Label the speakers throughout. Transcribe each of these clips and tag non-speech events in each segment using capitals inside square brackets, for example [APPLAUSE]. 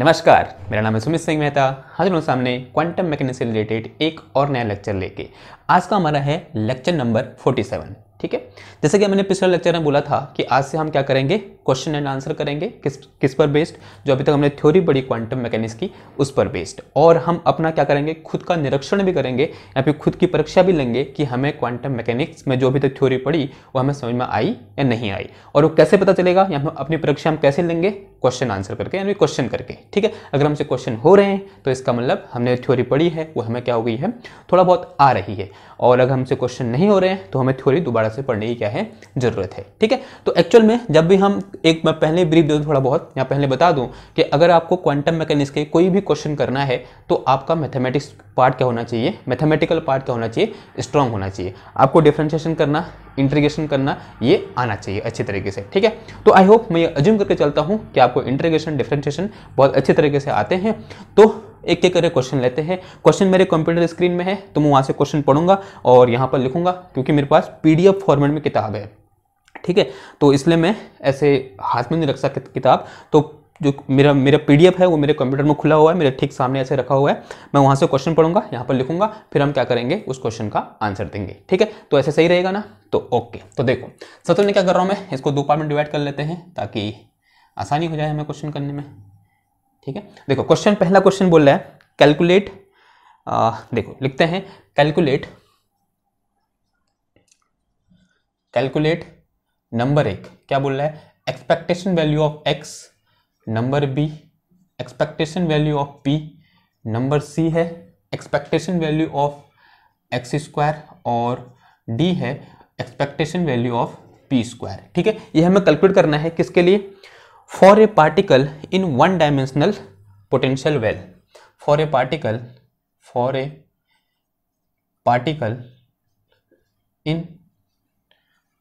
Speaker 1: नमस्कार मेरा नाम है सुमित सिंह मेहता हाजिर हूँ सामने क्वांटम मैकेनिक से रिलेटेड एक और नया लेक्चर लेके आज का हमारा है लेक्चर नंबर 47 ठीक है जैसे कि मैंने पिछले लेक्चर में बोला था कि आज से हम क्या करेंगे क्वेश्चन एंड आंसर करेंगे किस किस पर बेस्ड जो अभी तक हमने थ्योरी पढ़ी क्वांटम मैकेनिक्स की उस पर बेस्ड और हम अपना क्या करेंगे खुद का निरीक्षण भी करेंगे या फिर खुद की परीक्षा भी लेंगे कि हमें क्वांटम मैकेनिक्स में जो अभी तक थ्योरी पढ़ी वो हमें समझ में आई या नहीं आई और वो कैसे पता चलेगा या हम अपनी परीक्षा हम कैसे लेंगे क्वेश्चन आंसर करके यानी क्वेश्चन करके ठीक है अगर हमसे क्वेश्चन हो रहे हैं तो इसका मतलब हमने थ्योरी पढ़ी है वो हमें क्या हो गई है थोड़ा बहुत आ रही है और अगर हमसे क्वेश्चन नहीं हो रहे हैं तो हमें थ्योरी दोबारा से पढ़ने की क्या है ज़रूरत है ठीक है तो एक्चुअल में जब भी हम एक मैं पहले ब्रीफ दे दूँ थोड़ा बहुत या पहले बता दूँ कि अगर आपको क्वांटम मैकेनिक्स के कोई भी क्वेश्चन करना है तो आपका मैथमेटिक्स पार्ट क्या होना चाहिए मैथमेटिकल पार्ट क्या होना चाहिए स्ट्रांग होना चाहिए आपको डिफ्रेंशिएशन करना इंट्रीगेशन करना ये आना चाहिए अच्छे तरीके से ठीक है तो आई होप मैं ये अज्यूम करके चलता हूँ कि आपको इंट्रीगेशन डिफ्रेंशिएशन बहुत अच्छे तरीके से आते हैं तो एक एक करके क्वेश्चन लेते हैं क्वेश्चन मेरे कंप्यूटर स्क्रीन में है तो मैं वहाँ से क्वेश्चन पढ़ूंगा और यहाँ पर लिखूंगा क्योंकि मेरे पास पीडीएफ फॉर्मेट में किताब है ठीक है तो इसलिए मैं ऐसे हाथ में नहीं रख सकता किताब तो जो मेरा मेरा पीडीएफ है वो मेरे कंप्यूटर में खुला हुआ है मेरे ठीक सामने ऐसे रखा हुआ है मैं वहाँ से क्वेश्चन पढ़ूंगा यहाँ पर लिखूंगा फिर हम क्या करेंगे उस क्वेश्चन का आंसर देंगे ठीक है तो ऐसे सही रहेगा ना तो ओके तो देखो सबसे मैं क्या कर रहा हूँ मैं इसको दो पार्ट में डिवाइड कर लेते हैं ताकि आसानी हो जाए हमें क्वेश्चन करने में ठीक है देखो क्वेश्चन पहला क्वेश्चन बोल रहा है कैलकुलेट देखो लिखते हैं कैलकुलेट कैलकुलेट नंबर एक क्या बोल रहा है expectation value of X number B expectation value of P number C है expectation value of x square और डी है expectation value of P square ठीक है ये हमें कैलकुलेट करना है किसके लिए for a particle in one dimensional potential well for a particle for a particle in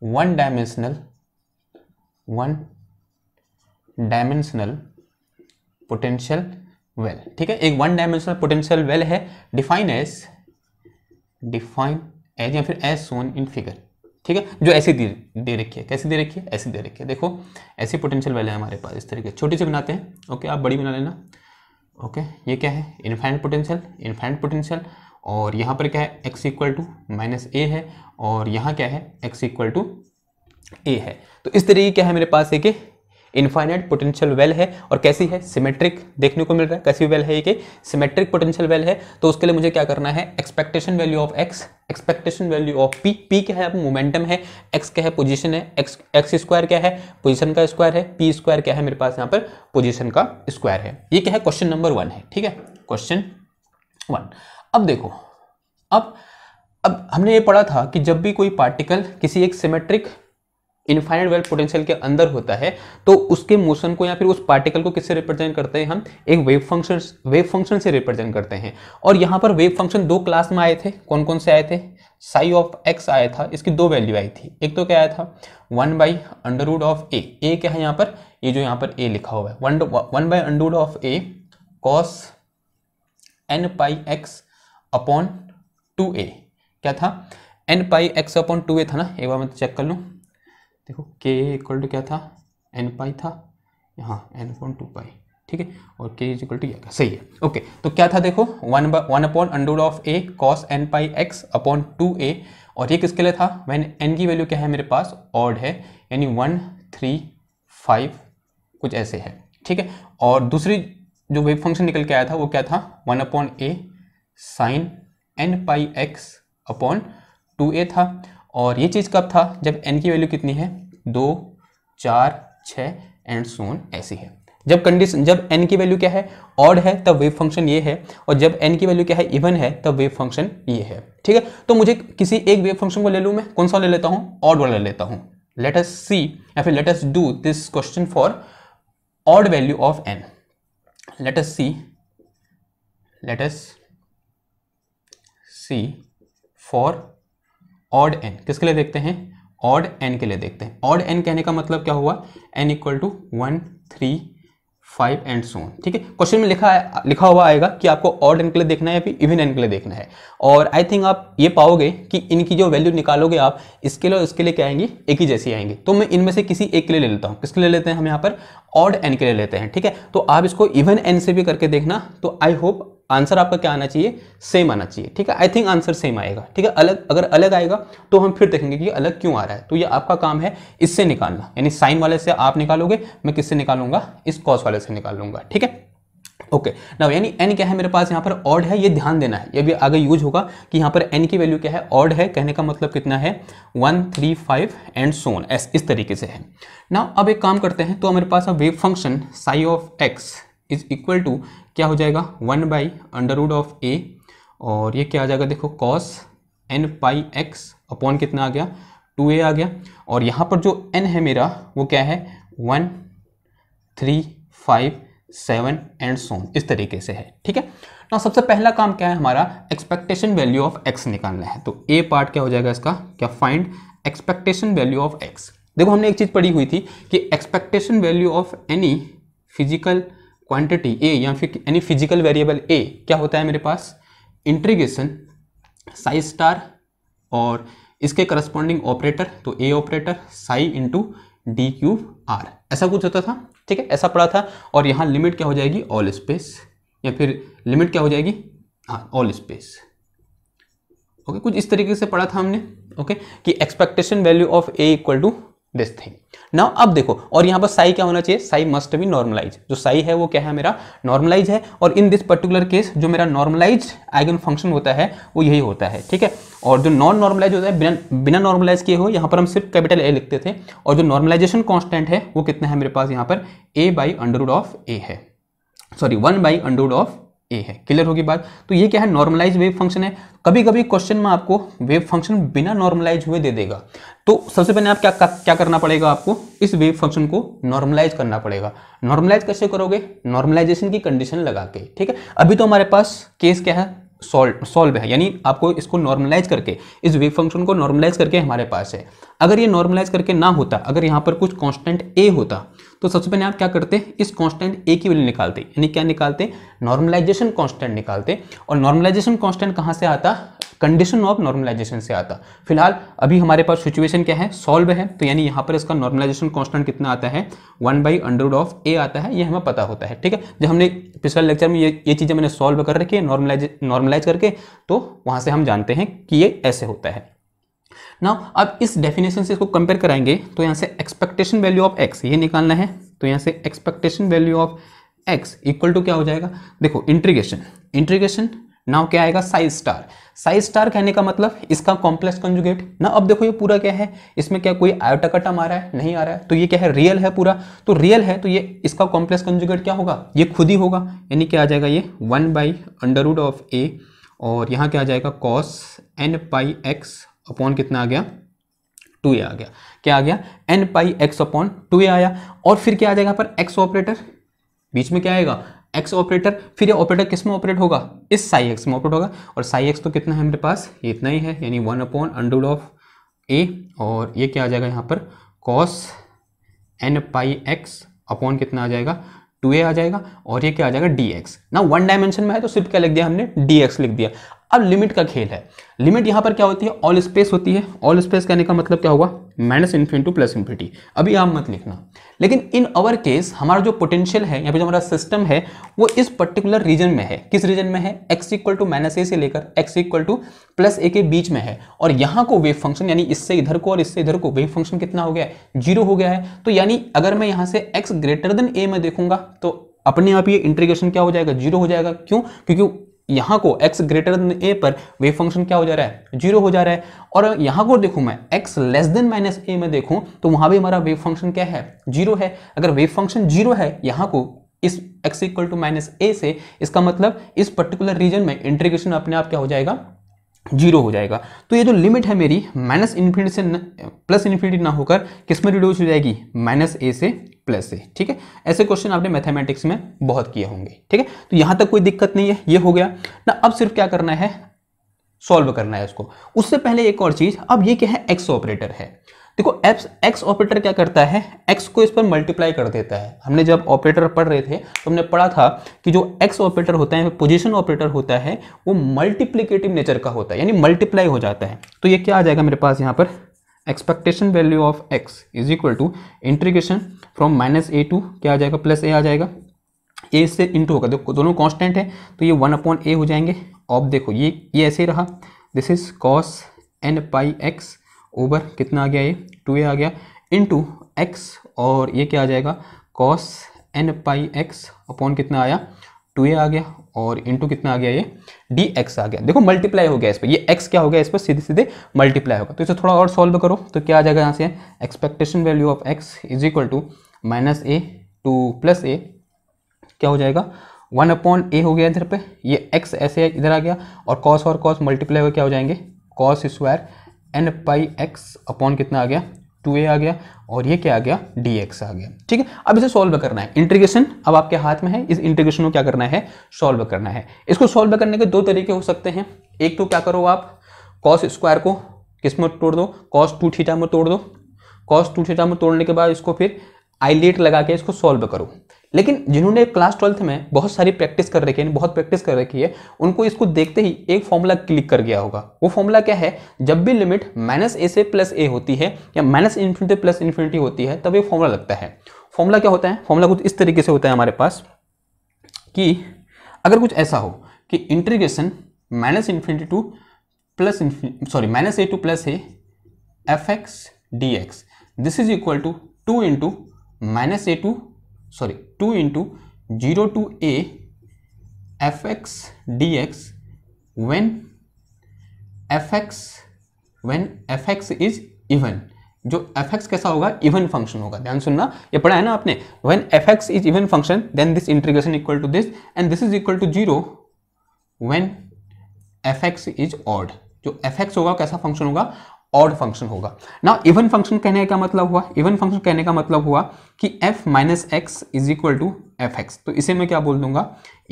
Speaker 1: one dimensional one dimensional potential well ठीक है एक वन डायमेंशनल पोटेंशियल वेल है डिफाइन एज डिफाइन एज या फिर एज सोन इन फिगर ठीक है जो ऐसी दे दे रखी है कैसे दे रखी है ऐसी दे रखी है देखो ऐसी पोटेंशियल वेल है हमारे पास इस तरीके छोटी सी बनाते हैं ओके आप बड़ी बना लेना ओके ये क्या है इन्फाइन पोटेंशियल इन्फाइन पोटेंशियल और यहाँ पर क्या है X equal to minus A है और यहाँ क्या है एक्स इक्वल टू ए है तो इस तरीके क्या है मेरे पास एक इन्फाइनाइट पोटेंशियल वेल है और कैसी है सिमेट्रिक देखने को मिल रहा है कैसी वेल है ये सिमेट्रिक पोटेंशियल वेल है तो उसके लिए मुझे क्या करना है expectation value of X expectation value of P P क्या है अब मोमेंटम है एक्स क्या है पोजीशन है एक्स एक्स स्क्वायर क्या है पोजीशन का स्क्वायर है पी स्क्वायर क्या है मेरे पास यहाँ पर पोजिशन का स्क्वायर है ये क्या है क्वेश्चन नंबर वन है ठीक है क्वेश्चन वन अब देखो अब अब हमने ये पढ़ा था कि जब भी कोई पार्टिकल किसी एक सिमेट्रिक इनफाइनाइट वेल पोटेंशियल के अंदर होता है तो उसके मोशन को या फिर उस पार्टिकल को किससे रिप्रेजेंट करते हैं हम एक वेव फंक्शन वेव फंक्शन से रिप्रेजेंट करते हैं और यहाँ पर वेव फंक्शन दो क्लास में आए थे कौन कौन से आए थे साई ऑफ एक्स आया था इसकी दो वैल्यू आई थी एक तो क्या आया था one by under root of A A क्या है यहाँ पर ये जो यहाँ पर ए लिखा हुआ है one by under root of A cos N pi x upon two A क्या था N pi x upon two ए था ना एक बार मैं तो चेक कर लूँ देखो के इक्वल टू क्या था एन पाई था यहाँ एन अपॉन टू पाई ठीक है और के इज इक्वल टू क्या सही है ओके तो क्या था देखो one by one upon under of A cos N pi x upon two ए और ये किसके लिए था वैन एन की वैल्यू क्या है मेरे पास ऑड है यानी वन थ्री फाइव कुछ ऐसे है ठीक है और दूसरी जो वेव फंक्शन निकल के आया था वो क्या था one upon A sine N pi x upon two ए था और ये चीज़ कब था जब एन की वैल्यू कितनी है दो चार छ एंड सोन ऐसी है जब कंडीशन जब एन की वैल्यू क्या है ऑड है तब वेव फंक्शन ये है और जब एन की वैल्यू क्या है इवन है तब वेव फंक्शन ये है ठीक है तो मुझे किसी एक वेव फंक्शन को ले लूँ मैं कौन सा ले लेता हूँ ऑड वाला ले लेता हूँ लेट अस सी या फिर let us do this question for odd value of N let us see let us see for odd N किसके लिए देखते हैं ऑड एन के लिए देखते हैं ऑड एन कहने का मतलब क्या हुआ N equal to one three five and so on ठीक है क्वेश्चन में लिखा लिखा हुआ आएगा कि आपको ऑड एन के लिए देखना है या फिर इवन एन के लिए देखना है और आई थिंक आप ये पाओगे कि इनकी जो वैल्यू निकालोगे आप इसके लिए उसके लिए क्या आएंगी एक ही जैसी आएंगी तो मैं इनमें से किसी एक के लिए ले लेता हूँ किसके लिए लेते हैं हम यहाँ पर ऑड एन के लिए लेते हैं ठीक है तो आप इसको इवन एन से भी करके देखना तो आई होप आंसर आपका क्या आना चाहिए सेम आना चाहिए ठीक है आई थिंक आंसर सेम आएगा ठीक है अलग अगर अलग आएगा तो हम फिर देखेंगे कि अलग क्यों आ रहा है तो ये आपका काम है इससे निकालना यानी साइन वाले से आप निकालोगे मैं किससे निकालूंगा इस कॉस वाले से निकालूंगा ठीक है ओके नाउ यानी एन क्या है मेरे पास यहाँ पर ऑड है ये ध्यान देना है ये भी आगे यूज होगा कि यहाँ पर एन की वैल्यू क्या है ऑड है कहने का मतलब कितना है one three five and so on एस इस तरीके से है नाउ अब एक काम करते हैं तो हमारे पास अब wave function psi of x is equal to क्या हो जाएगा one by under root of ए और ये क्या आ जाएगा देखो cos N pi x upon कितना आ गया टू ए आ गया और यहाँ पर जो एन है मेरा वो क्या है one three five seven and so on इस तरीके से है ठीक है ना सबसे पहला काम क्या है हमारा एक्सपेक्टेशन वैल्यू ऑफ एक्स निकालना है तो ए पार्ट क्या हो जाएगा इसका क्या find expectation value of X देखो हमने एक चीज़ पढ़ी हुई थी कि expectation value of any physical quantity A या फिर यानी फिजिकल वेरिएबल ए क्या होता है मेरे पास इंट्रीगेशन साई स्टार और इसके करस्पॉन्डिंग ऑपरेटर तो A operator psi into D cube R ऐसा कुछ होता था ठीक है ऐसा पड़ा था और यहाँ लिमिट क्या हो जाएगी ऑल स्पेस या फिर लिमिट क्या हो जाएगी हाँ ऑल स्पेस ओके कुछ इस तरीके से पढ़ा था हमने ओके okay? कि expectation value of A equal to this thing now अब देखो और यहां पर साई क्या होना चाहिए साई मस्ट बी नॉर्मलाइज जो साई है वो क्या है मेरा नॉर्मलाइज है और इन दिस पर्टिकुलर केस जो मेरा नॉर्मलाइज आइगन फंक्शन होता है वो यही होता है ठीक है और जो नॉन नॉर्मलाइज होता है बिना बिना नॉर्मलाइज किए हो यहाँ पर हम सिर्फ कैपिटल ए लिखते थे और जो नॉर्मलाइजेशन कॉन्स्टेंट है वो कितना है मेरे पास यहाँ पर A by under root of A है sorry one by under root of A है क्लियर होगी बात तो ये क्या है नॉर्मलाइज वेव फंक्शन है कभी कभी क्वेश्चन में आपको वेव फंक्शन बिना नॉर्मलाइज हुए दे देगा तो सबसे पहले आप क्या क्या करना पड़ेगा आपको इस वेव फंक्शन को नॉर्मलाइज करना पड़ेगा नॉर्मलाइज कैसे करोगे नॉर्मलाइजेशन की कंडीशन लगा के ठीक है अभी तो हमारे पास केस क्या है सॉल्व सॉल्व है यानी आपको इसको नॉर्मलाइज करके इस वेव फंक्शन को नॉर्मलाइज करके हमारे पास है अगर ये नॉर्मलाइज करके ना होता अगर यहाँ पर कुछ कांस्टेंट ए होता तो सबसे पहले आप क्या करते इस कांस्टेंट ए की वैल्यू निकालते यानी क्या निकालते नॉर्मलाइजेशन कांस्टेंट निकालते और नॉर्मलाइजेशन कांस्टेंट कहाँ से आता कंडीशन ऑफ नॉर्मलाइजेशन से आता फिलहाल अभी हमारे पास सिचुएशन क्या है सॉल्व है तो यानी यहाँ पर इसका नॉर्मलाइजेशन कॉन्स्टेंट कितना आता है one by under root of A आता है ये हमें पता होता है ठीक है जब हमने पिछले लेक्चर में ये ये चीज़ें मैंने सॉल्व कर रखी है नॉर्मलाइज नॉर्मलाइज करके तो वहाँ से हम जानते हैं कि ये ऐसे होता है ना अब इस डेफिनेशन से इसको कंपेयर कराएंगे तो यहाँ से एक्सपेक्टेशन वैल्यू ऑफ एक्स ये निकालना है तो यहाँ से expectation value of x equal to क्या हो जाएगा देखो इंट्रीगेशन इंट्रीगेशन नाउ क्या आएगा साइज स्टार साइज स्टार कहने का मतलब इसका कॉम्प्लेक्स कंजुगेट ना अब देखो ये पूरा क्या है इसमें क्या कोई आयोटा का टर्म आ रहा है नहीं आ रहा है तो ये क्या है रियल है पूरा तो रियल है तो ये इसका कॉम्प्लेक्स कंजुगेट क्या होगा ये खुद ही होगा यानी क्या आ जाएगा ये वन बाई अंडरवुड ऑफ ए और यहाँ क्या आ जाएगा cos N pi x upon कितना आ गया टू ए आ गया क्या आ गया N pi x upon two ए आया और फिर क्या आ जाएगा पर एक्स ऑपरेटर बीच में क्या आएगा एक्स ऑपरेटर फिर ये ऑपरेटर किस में ऑपरेट होगा इस साई एक्स में ऑपरेट होगा और साई एक्स तो कितना है मेरे पास ये इतना ही है यानी वन अपॉन अंडूड ऑफ ए और ये क्या आ जाएगा यहाँ पर cos N pi x upon कितना आ जाएगा टू ए आ जाएगा और ये क्या आ जाएगा डी एक्स ना वन डायमेंशन में है तो सिर्फ क्या लिख दिया हमने डी एक्स लिख दिया अब लिमिट का खेल है लिमिट यहां पर क्या होती है ऑल स्पेस होती है ऑल स्पेस कहने का मतलब क्या होगा माइनस इन्फिनिटी प्लस इन्फिनिटी अभी आप मत लिखना लेकिन इन अवर केस हमारा जो पोटेंशियल है या फिर जो हमारा सिस्टम है वो इस पर्टिकुलर रीजन में है किस रीजन में है X equal to minus A से लेकर X equal to plus A के बीच में है और यहाँ को वेव फंक्शन यानी इससे इधर को और इससे इधर को वेव फंक्शन कितना हो गया है जीरो हो गया है तो यानी अगर मैं यहाँ से एक्स ग्रेटर देन ए में देखूंगा तो अपने आप ये इंटीग्रेशन क्या हो जाएगा जीरो हो जाएगा क्यों क्योंकि यहां को x ग्रेटर देन a पर वेव फंक्शन क्या हो जा रहा है जीरो हो जा रहा है और यहां को देखू मैं x less than minus A में देखूं तो वहां भी हमारा वेव फंक्शन क्या है जीरो है अगर वेव फंक्शन जीरो है यहां को इस x equal to minus A से इसका मतलब इस पर्टिकुलर रीजन में इंटीग्रेशन अपने आप क्या हो जाएगा जीरो हो जाएगा तो ये जो लिमिट है मेरी माइनस इन्फिनिटी से न, प्लस इन्फिनिटी ना होकर किस में रिड्यूस हो जाएगी माइनस ए से प्लस से ठीक है ऐसे क्वेश्चन आपने मैथमेटिक्स में बहुत किए होंगे ठीक है तो यहां तक कोई दिक्कत नहीं है ये हो गया ना अब सिर्फ क्या करना है सॉल्व करना है उसको उससे पहले एक और चीज़ अब ये क्या है एक्स ऑपरेटर है देखो एप्स एक्स ऑपरेटर क्या करता है एक्स को इस पर मल्टीप्लाई कर देता है हमने जब ऑपरेटर पढ़ रहे थे तो हमने पढ़ा था कि जो एक्स ऑपरेटर होता है पोजिशन ऑपरेटर होता है वो मल्टीप्लीकेटिव नेचर का होता है यानी मल्टीप्लाई हो जाता है तो ये क्या आ जाएगा मेरे पास यहाँ पर expectation value of x is equal to integration from minus A to क्या आ जाएगा प्लस ए आ जाएगा ए से इंटू होगा देखो दोनों कॉन्स्टेंट है तो ये वन अपॉन ए हो जाएंगे अब देखो ये ये ऐसे ही रहा this is cos N pi X over कितना आ गया ये टू ए आ गया इन टू एक्स और ये क्या आ जाएगा cos N pi x upon कितना आया टू ए आ गया और इंटू कितना आ गया ये डी एक्स आ गया देखो मल्टीप्लाई हो गया इस पर ये एक्स क्या हो गया इस पर सीधे सीधे मल्टीप्लाई होगा तो इसे थोड़ा और सॉल्व करो तो क्या आ जाएगा यहाँ से expectation value of x is equal to minus A to plus A क्या हो जाएगा वन अपॉन ए हो गया इधर पे ये एक्स ऐसे इधर आ गया और कॉस और कॉस मल्टीप्लाई हो क्या हो जाएंगे cos square N pi x upon कितना आ गया टू ए आ गया और ये क्या आ गया डी एक्स आ गया ठीक है अब इसे सॉल्व करना है इंटीग्रेशन अब आपके हाथ में है इस इंटीग्रेशन को क्या करना है सॉल्व करना है इसको सॉल्व करने के दो तरीके हो सकते हैं एक तो क्या करो आप कॉस स्क्वायर को किस में तोड़ दो कॉस टू थीटा में तोड़ दो कॉस टू थीटा में तोड़ने के बाद इसको फिर आईलेट लगा के इसको सॉल्व करो लेकिन जिन्होंने क्लास ट्वेल्थ में बहुत सारी प्रैक्टिस कर रखी है बहुत प्रैक्टिस कर रखी है उनको इसको देखते ही एक फॉर्मूला क्लिक कर गया होगा वो फॉर्मूला क्या है जब भी लिमिट माइनस ए से प्लस ए होती है या माइनस इन्फिनिटी प्लस इन्फिनिटी होती है तब ये फॉर्मूला लगता है फॉर्मूला क्या होता है फॉर्मूला कुछ इस तरीके से होता है हमारे पास कि अगर कुछ ऐसा हो कि integration minus infinity to plus sorry minus A to plus A F X D X this is equal to two into minus A to sorry two into zero to A F X D X when F X when F X is even जो F X कैसा होगा even function होगा ध्यान सुनना ये पढ़ा है ना आपने when F X is even function then this integration equal to this and this is equal to zero when F X is odd जो एफ एक्स होगा कैसा फंक्शन होगा ऑड फंक्शन होगा ना इवन फंक्शन कहने का मतलब हुआ इवन फंक्शन कहने का मतलब हुआ कि F minus x is equal to F X तो इसे मैं क्या बोल दूंगा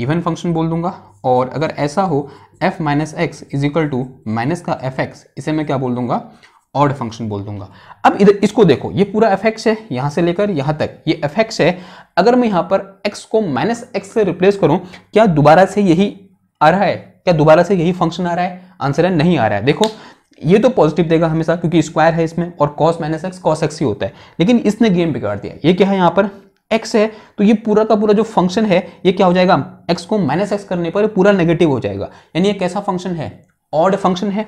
Speaker 1: इवन फंक्शन बोल दूंगा और अगर ऐसा हो F minus x is equal to minus का एफ एक्स इसे मैं क्या बोल दूंगा ऑड फंक्शन बोल दूंगा अब इधर इसको देखो ये पूरा एफ एक्स है यहाँ से लेकर यहाँ तक ये एफ एक्स है अगर मैं यहाँ पर एक्स को माइनस एक्स से रिप्लेस करूँ क्या दोबारा से यही आ रहा है क्या दोबारा से यही फंक्शन आ रहा है आंसर है नहीं आ रहा है देखो ये तो पॉजिटिव देगा हमेशा क्योंकि स्क्वायर है इसमें और cos minus X cos X ही होता है लेकिन इसने गेम बिगाड़ दिया ये क्या है यहाँ पर एक्स है तो ये पूरा का पूरा जो फंक्शन है ये क्या हो जाएगा एक्स को माइनस एक्स करने पर पूरा नेगेटिव हो जाएगा यानी ये कैसा फंक्शन है ऑड फंक्शन है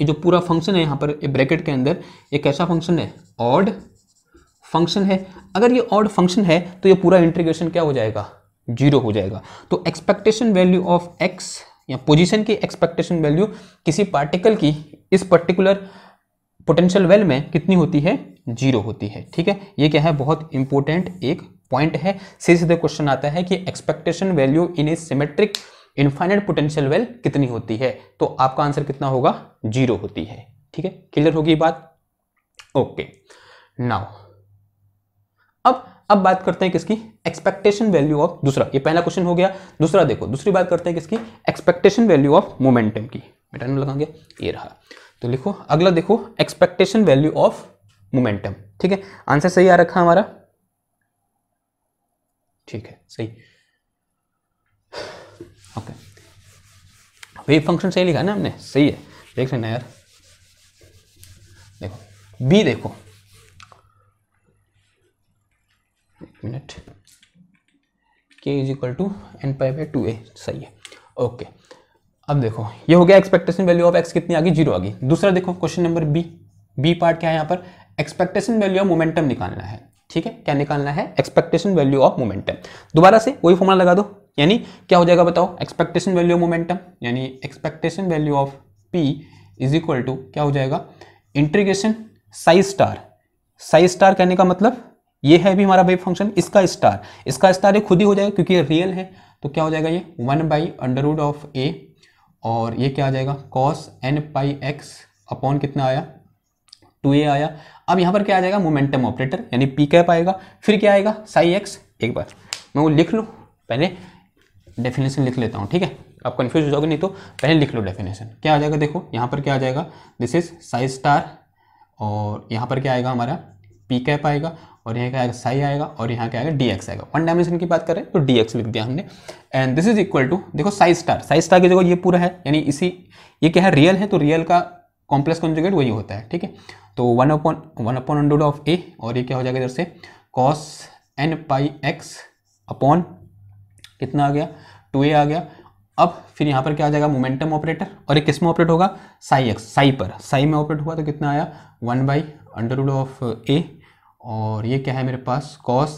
Speaker 1: ये जो पूरा फंक्शन है यहाँ पर ये ब्रैकेट के अंदर ये कैसा फंक्शन है ऑड फंक्शन है अगर ये ऑड फंक्शन है तो ये पूरा इंटीग्रेशन क्या हो जाएगा जीरो हो जाएगा तो एक्सपेक्टेशन वैल्यू ऑफ एक्स या पोजीशन की एक्सपेक्टेशन वैल्यू किसी पार्टिकल की इस पर्टिकुलर पोटेंशियल वेल में कितनी होती है जीरो होती है ठीक है ये क्या है बहुत इंपॉर्टेंट एक पॉइंट है सीधे सीधे क्वेश्चन आता है कि expectation value in a symmetric infinite potential well कितनी होती है तो आपका आंसर कितना होगा जीरो होती है ठीक है क्लियर होगी बात ओके नाउ अब अब बात करते हैं किसकी एक्सपेक्टेशन वैल्यू ऑफ दूसरा ये पहला क्वेश्चन हो गया दूसरा देखो दूसरी बात करते हैं किसकी एक्सपेक्टेशन वैल्यू ऑफ मोमेंटम की मैं टाइम लगाएंगे ये रहा तो लिखो अगला देखो एक्सपेक्टेशन वैल्यू ऑफ मोमेंटम ठीक है आंसर सही आ रखा हमारा ठीक है सही ओके वेव फंक्शन सही लिखा ना हमने सही है देख लेना यार देखो बी देखो एक minute K is equal to N pi by two A सही है ओके okay. अब देखो ये हो गया एक्सपेक्टेशन वैल्यू ऑफ एक्स कितनी आ गई जीरो आ गई दूसरा देखो question number B B part क्या है यहाँ पर एक्सपेक्टेशन वैल्यू ऑफ मोमेंटम निकालना है ठीक है क्या निकालना है एक्सपेक्टेशन वैल्यू ऑफ मोमेंटम दोबारा से वही फॉर्मूला लगा दो यानी क्या हो जाएगा बताओ एक्सपेक्टेशन वैल्यू ऑफ मोमेंटम यानी expectation value of p is equal to क्या हो जाएगा integration psi star psi star कहने का मतलब ये है भी हमारा वेव फंक्शन इसका स्टार इसका स्टार ये खुद ही हो जाएगा क्योंकि ये रियल है तो क्या हो जाएगा ये one by under root of ए और ये क्या आ जाएगा cos N pi x upon कितना आया टू ए आया अब यहाँ पर क्या आ जाएगा मोमेंटम ऑपरेटर यानी पी कैप आएगा फिर क्या आएगा साई एक्स एक बार मैं वो लिख लूँ पहले डेफिनेशन लिख लेता हूँ ठीक है आप कन्फ्यूज हो जाओगे नहीं तो पहले लिख लो डेफिनेशन क्या आ जाएगा देखो यहाँ पर क्या आ जाएगा दिस इज साई स्टार और यहाँ पर क्या आएगा हमारा पी कैप आएगा और यहाँ क्या आएगा साई आएगा और यहाँ क्या आएगा डी एक्स आएगा वन डायमेंशन की बात करें तो डी एक्स लिख दिया हमने and this is equal to देखो साई स्टार साई स्टार की जगह ये पूरा है यानी इसी ये क्या है रियल है तो रियल का कॉम्प्लेक्स कॉन्जुगेट वही होता है ठीक है तो one upon one upon under root of ए और ये क्या हो जाएगा इधर से cos N pi x upon कितना आ गया टू ए आ गया अब फिर यहाँ पर क्या आ जाएगा मोमेंटम ऑपरेटर और ये किस में ऑपरेट होगा साई एक्स साई पर साई में ऑपरेट हुआ तो कितना आया one by under root of ए और ये क्या है मेरे पास cos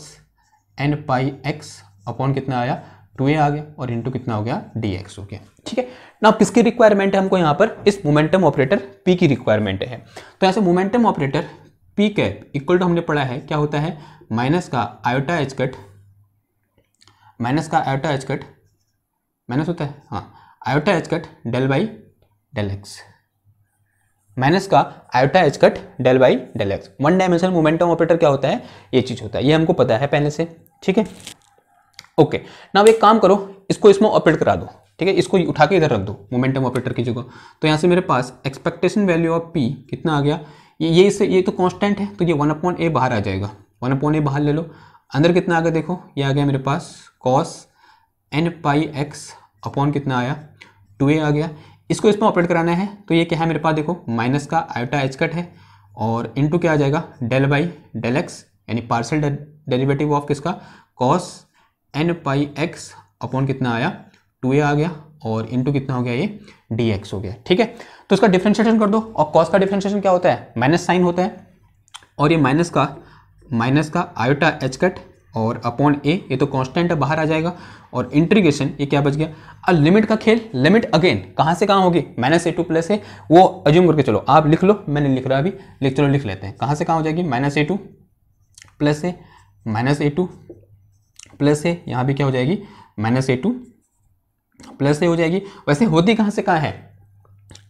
Speaker 1: N pi x upon कितना आया टू ए आ गया और इंटू कितना हो गया डी एक्स हो गया ठीक है ना किसकी रिक्वायरमेंट है हमको यहाँ पर इस मोमेंटम ऑपरेटर पी की रिक्वायरमेंट है तो यहाँ से momentum operator p cap equal to हमने पढ़ा है क्या होता है माइनस का आयोटा एच कट माइनस का आयोटा एच कट माइनस होता है हाँ iota h cut del by del x minus का iota h cut del by del x one dimensional momentum operator क्या होता है ये चीज़ होता है ये हमको पता है पहले से ठीक है ओके ना अब एक काम करो इसको इसमें ऑपरेट करा दो ठीक है इसको उठा के इधर रख दो मोमेंटम ऑपरेटर की जगह तो यहाँ से मेरे पास एक्सपेक्टेशन वैल्यू ऑफ पी कितना आ गया ये ये इससे ये तो कांस्टेंट है तो ये वन अपॉन ए बाहर आ जाएगा वन अपॉन ए बाहर ले लो अंदर कितना आ गया देखो ये आ गया मेरे पास cos N pi x upon कितना आया टू ए आ गया इसको इसमें ऑपरेट कराना है तो ये क्या है मेरे पास देखो माइनस का आयोटा एच कट है और इनटू क्या आ जाएगा डेल बाई डेल एक्स यानी पार्सल डेरिवेटिव ऑफ किसका cos N pi x upon कितना आया टू ए आ गया और इनटू कितना हो गया ये डी एक्स हो गया ठीक है तो इसका डिफ्रेंशिएशन कर दो और कॉस का डिफ्रेंशिएशन क्या होता है माइनस साइन होता है और ये माइनस का माइनस का आयोटा एच कट और अपॉन ए ये तो कांस्टेंट है बाहर आ जाएगा और इंट्रीगेशन ये क्या बच गया अ लिमिट का खेल लिमिट अगेन कहाँ से कहाँ होगी minus A to plus a वो अज्यूम करके चलो आप लिख लो मैंने लिख रहा अभी लिख चलो लिख लेते हैं कहाँ से कहाँ हो जाएगी minus A to plus a minus A to plus a यहाँ भी क्या हो जाएगी minus A to plus a हो जाएगी वैसे होती कहाँ से कहाँ है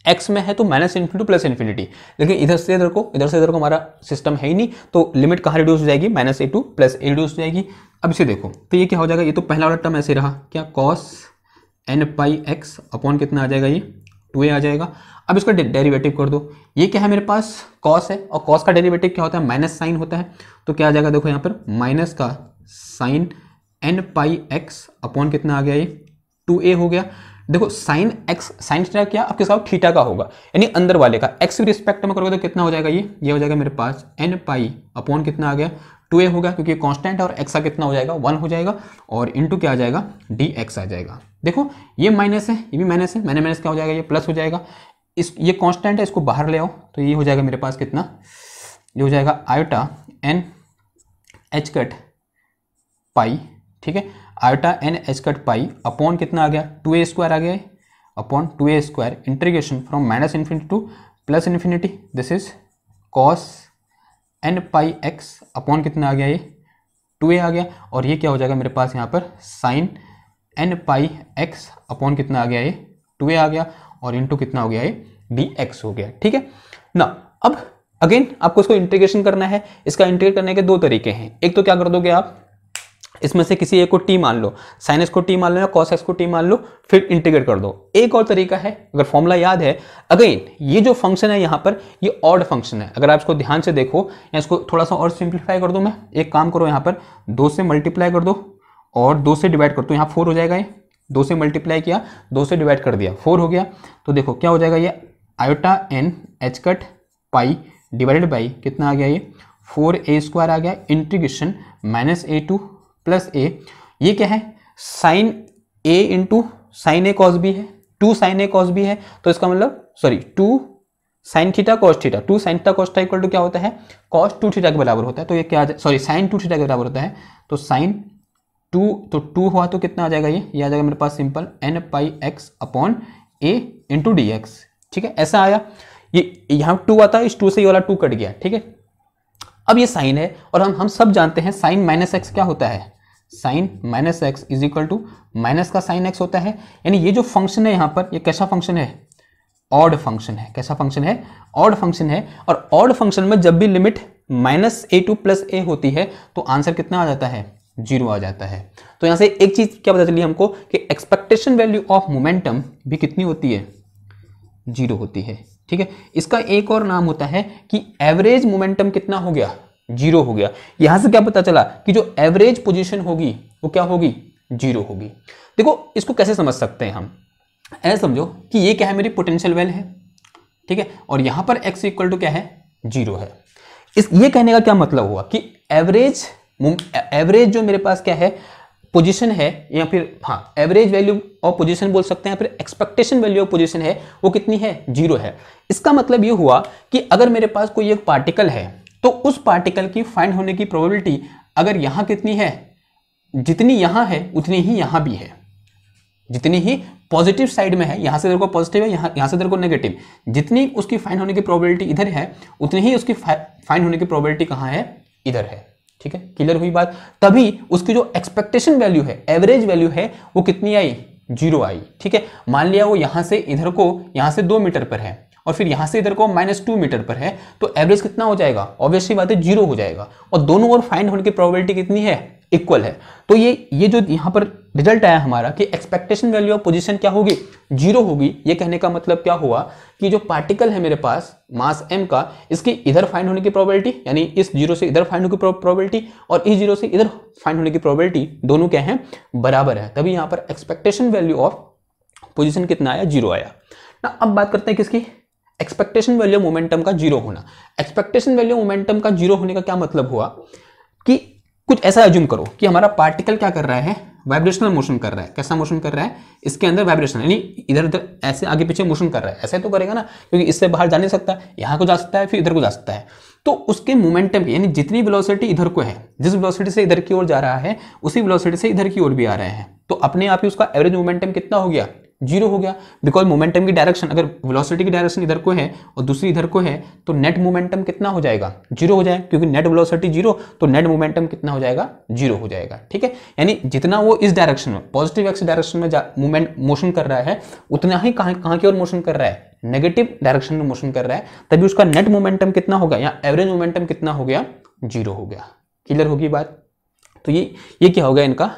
Speaker 1: एक्स में है तो माइनस इन्फिनिटी प्लस इन्फिनिटी लेकिन इधर से इधर को इधर से इधर को हमारा सिस्टम है ही नहीं तो लिमिट कहाँ रिड्यूस हो जाएगी minus A to plus a reduce हो जाएगी अब इसे देखो तो ये क्या हो जाएगा ये तो पहला वाला टर्म ऐसे रहा क्या cos N pi x upon कितना आ जाएगा ये टू ए आ जाएगा अब इसका डेरिवेटिव कर दो ये क्या है मेरे पास कॉस है और कॉस का डेरिवेटिव क्या होता है माइनस साइन होता है तो क्या आ जाएगा देखो यहाँ पर माइनस का sine N pi x upon कितना आ गया ये टू ए हो गया देखो साइन एक्स साइन थीटा क्या आपके साथ थीटा का होगा यानी अंदर वाले का एक्स की रिस्पेक्ट में करोगे तो कितना हो जाएगा ये ये हो जाएगा मेरे पास एन पाई अपॉन कितना आ गया टू ए होगा क्योंकि कांस्टेंट है और एक्स का कितना हो जाएगा वन हो जाएगा और इनटू क्या आ जाएगा डी एक्स आ जाएगा देखो ये माइनस है ये भी माइनस है मैंने माइनस क्या हो जाएगा ये प्लस हो जाएगा इस ये कॉन्स्टेंट है इसको बाहर ले आओ तो ये हो जाएगा मेरे पास कितना ये हो जाएगा iota n h cut pi ठीक है iota n h cut pi upon कितना आ गया टू ए स्क्वायर आ गया upon two a square integration from minus infinity to plus infinity this is cos N pi x upon कितना आ गया ये टू ए आ गया और ये क्या हो जाएगा मेरे पास यहाँ पर sine N pi x upon कितना आ गया ये टू ए आ गया और इंटू कितना हो गया ये डी एक्स हो गया ठीक है ना अब अगेन आपको इसको इंटीग्रेशन करना है इसका इंटीग्रेट करने के दो तरीके हैं एक तो क्या कर दोगे आप इसमें से किसी एक को टी मान लो साइन एक्स को टी मान लो या कॉस एक्स को टी मान लो फिर इंटीग्रेट कर दो एक और तरीका है अगर फॉर्मूला याद है अगेन ये जो फंक्शन है यहाँ पर ये ऑड फंक्शन है अगर आप इसको ध्यान से देखो या इसको थोड़ा सा और सिंप्लीफाई कर दो मैं एक काम करो यहाँ पर दो से मल्टीप्लाई कर दो और दो से डिवाइड कर दो यहाँ फोर हो जाएगा ये दो से मल्टीप्लाई किया दो से डिवाइड कर दिया फोर हो गया तो देखो क्या हो जाएगा ये iota n h cut pi divided by कितना आ गया ये फोर ए स्क्वायर आ गया integration minus A to plus a ये क्या है sine a into sine a cos b है two sine a cos b है तो इसका मतलब sorry two sine theta cos theta two sine theta cos theta equal to क्या होता है कॉस टू थीटा के बराबर होता है तो ये क्या सॉरी साइन टू थीटा के बराबर होता है तो साइन टू तो टू हुआ तो कितना आ जाएगा ये ये आ जाएगा मेरे पास simple n pi x upon a into d x ठीक है ऐसा आया ये यहाँ टू आता है इस टू से ये वाला टू कट गया ठीक है अब ये साइन है और हम हम सब जानते हैं साइन माइनस एक्स क्या होता है sine minus x is equal to minus का साइन एक्स होता है यानी ये जो फंक्शन है यहाँ पर ये कैसा फंक्शन है ऑड फंक्शन है कैसा फंक्शन है ऑड फंक्शन है और ऑड फंक्शन में जब भी limit minus A to plus a होती है तो आंसर कितना आ जाता है जीरो आ जाता है तो यहाँ से एक चीज़ क्या पता चली हमको कि एक्सपेक्टेशन वैल्यू ऑफ मोमेंटम भी कितनी होती है जीरो होती है ठीक है इसका एक और नाम होता है कि एवरेज मोमेंटम कितना हो गया जीरो हो गया यहां से क्या पता चला कि जो एवरेज पोजीशन होगी वो क्या होगी जीरो होगी देखो इसको कैसे समझ सकते हैं हम ऐसा समझो कि ये क्या है मेरी पोटेंशियल वेल है ठीक है और यहां पर एक्स इक्वल टू क्या है जीरो है इस ये कहने का क्या मतलब हुआ कि एवरेज एवरेज जो मेरे पास क्या है पोजीशन है या फिर हाँ एवरेज वैल्यू ऑफ पोजीशन बोल सकते हैं फिर एक्सपेक्टेशन वैल्यू ऑफ पोजीशन है वो कितनी है जीरो है इसका मतलब ये हुआ कि अगर मेरे पास कोई एक पार्टिकल है तो उस पार्टिकल की फाइंड होने की प्रोबेबिलिटी अगर यहां कितनी है जितनी यहां है उतनी ही यहां भी है जितनी ही पॉजिटिव साइड में है यहां से देखो पॉजिटिव है यहां यहां से देखो नेगेटिव जितनी उसकी फाइंड होने की प्रोबेबिलिटी इधर है उतनी ही उसकी फाइंड होने की प्रोबेबिलिटी कहां है इधर है ठीक है क्लियर हुई बात तभी उसकी जो एक्सपेक्टेशन वैल्यू है एवरेज वैल्यू है वो कितनी आई जीरो आई ठीक है मान लिया वो यहां से इधर को यहां से दो मीटर पर है और फिर यहाँ से इधर को माइनस टू मीटर पर है तो एवरेज कितना हो जाएगा ऑब्वियसली बात है जीरो हो जाएगा और दोनों ओर फाइंड होने की प्रोबेबिलिटी कितनी है इक्वल है तो ये ये जो यहाँ पर रिजल्ट आया हमारा कि एक्सपेक्टेशन वैल्यू ऑफ पोजिशन क्या होगी जीरो होगी ये कहने का मतलब क्या हुआ कि जो पार्टिकल है मेरे पास मास एम का इसकी इधर फाइंड होने की प्रोबेबिलिटी यानी इस जीरो से इधर फाइंड होने की प्रोबेबिलिटी और इस जीरो से इधर फाइंड होने की प्रोबेबिलिटी दोनों क्या है बराबर है तभी यहाँ पर एक्सपेक्टेशन वैल्यू ऑफ पोजिशन कितना आया जीरो आया ना अब बात करते हैं किसकी एक्सपेक्टेशन वैल्यू मोमेंटम का जीरो होना एक्सपेक्टेशन वैल्यू मोमेंटम का जीरो होने का क्या मतलब हुआ कि कुछ ऐसा एज्यूम करो कि हमारा पार्टिकल क्या कर रहा है वाइब्रेशनल मोशन कर रहा है कैसा मोशन कर रहा है इसके अंदर वाइब्रेशन यानी इधर उधर ऐसे आगे पीछे मोशन कर रहा है ऐसा तो करेगा ना क्योंकि इससे बाहर जा नहीं सकता यहाँ को जा सकता है फिर इधर को जा सकता है तो उसके मोमेंटम की यानी जितनी वेलोसिटी इधर को है जिस वेलोसिटी से इधर की ओर जा रहा है उसी वेलोसिटी से इधर की ओर भी आ रहे हैं तो अपने आप ही उसका एवरेज मोमेंटम कितना हो गया जीरो हो गया बिकॉज मोमेंटम की डायरेक्शन अगर वेलोसिटी की डायरेक्शन इधर को है और दूसरी इधर को है तो नेट मोमेंटम कितना हो जाएगा जीरो हो जाएगा क्योंकि नेट वेलोसिटी जीरो तो नेट मोमेंटम कितना हो जाएगा जीरो हो जाएगा ठीक है यानी जितना वो इस डायरेक्शन में पॉजिटिव एक्स डायरेक्शन में मूवमेंट मोशन कर रहा है उतना ही कहाँ कहाँ की ओर मोशन कर रहा है नेगेटिव डायरेक्शन में मोशन कर रहा है तभी उसका नेट मोमेंटम कितना होगा या एवरेज मोमेंटम कितना हो गया जीरो हो गया क्लियर होगी बात तो ये ये क्या होगा इनका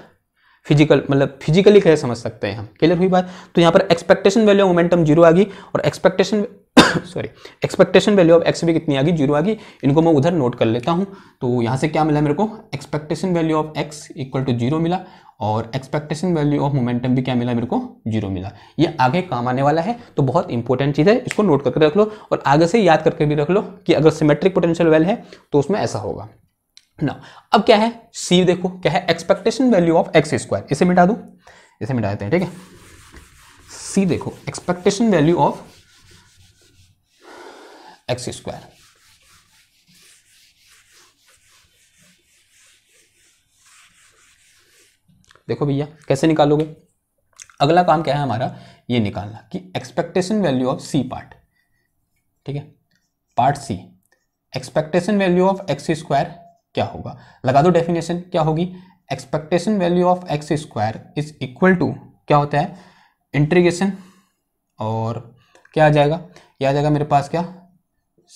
Speaker 1: फिजिकल मतलब फिजिकली कैसे समझ सकते हैं हम क्लियर हुई बात तो यहाँ पर expectation value of momentum zero आ गई और expectation sorry expectation value of x भी कितनी आ गई जीरो आ गई इनको मैं उधर नोट कर लेता हूँ तो यहाँ से क्या मिला मेरे को expectation value of x equal to zero मिला और एक्सपेक्टेशन वैल्यू ऑफ मोमेंटम भी क्या मिला मेरे को जीरो मिला ये आगे काम आने वाला है तो बहुत इंपॉर्टेंट चीज़ है इसको नोट करके रख लो और आगे से याद करके भी रख लो कि अगर सिमेट्रिक पोटेंशियल वैल है तो उसमें ऐसा होगा ना अब क्या है सी देखो क्या है expectation value of x square इसे मिटा दो इसे मिटा देते हैं ठीक है सी देखो expectation value of x square देखो भैया कैसे निकालोगे अगला काम क्या है हमारा ये निकालना कि expectation value of C part ठीक है part C expectation value of x square क्या होगा लगा दो डेफिनेशन क्या होगी expectation value of x square is equal to क्या होता है इंट्रीगेशन और क्या आ जाएगा यह आ जाएगा मेरे पास क्या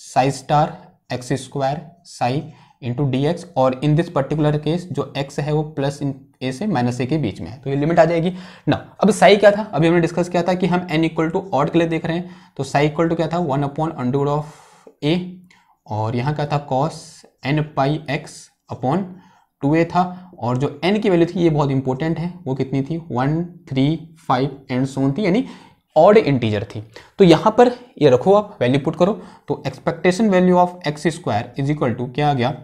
Speaker 1: psi star x square psi into d x और इन दिस पर्टिकुलर केस जो एक्स है वो प्लस इन ए से माइनस ए के बीच में है तो ये लिमिट आ जाएगी ना अब साई क्या था अभी हमने डिस्कस किया था कि हम एन इक्वल टू ऑड के लिए देख रहे हैं तो साई इक्वल टू क्या था वन अपॉन अंडर ऑफ ए और यहाँ का था cos N pi x upon two ए था और जो एन की वैल्यू थी ये बहुत इंपॉर्टेंट है वो कितनी थी one three five and so on थी यानी ऑड इंटीजर थी तो यहाँ पर ये रखो आप वैल्यू पुट करो तो expectation value of x square is equal to क्या आ गया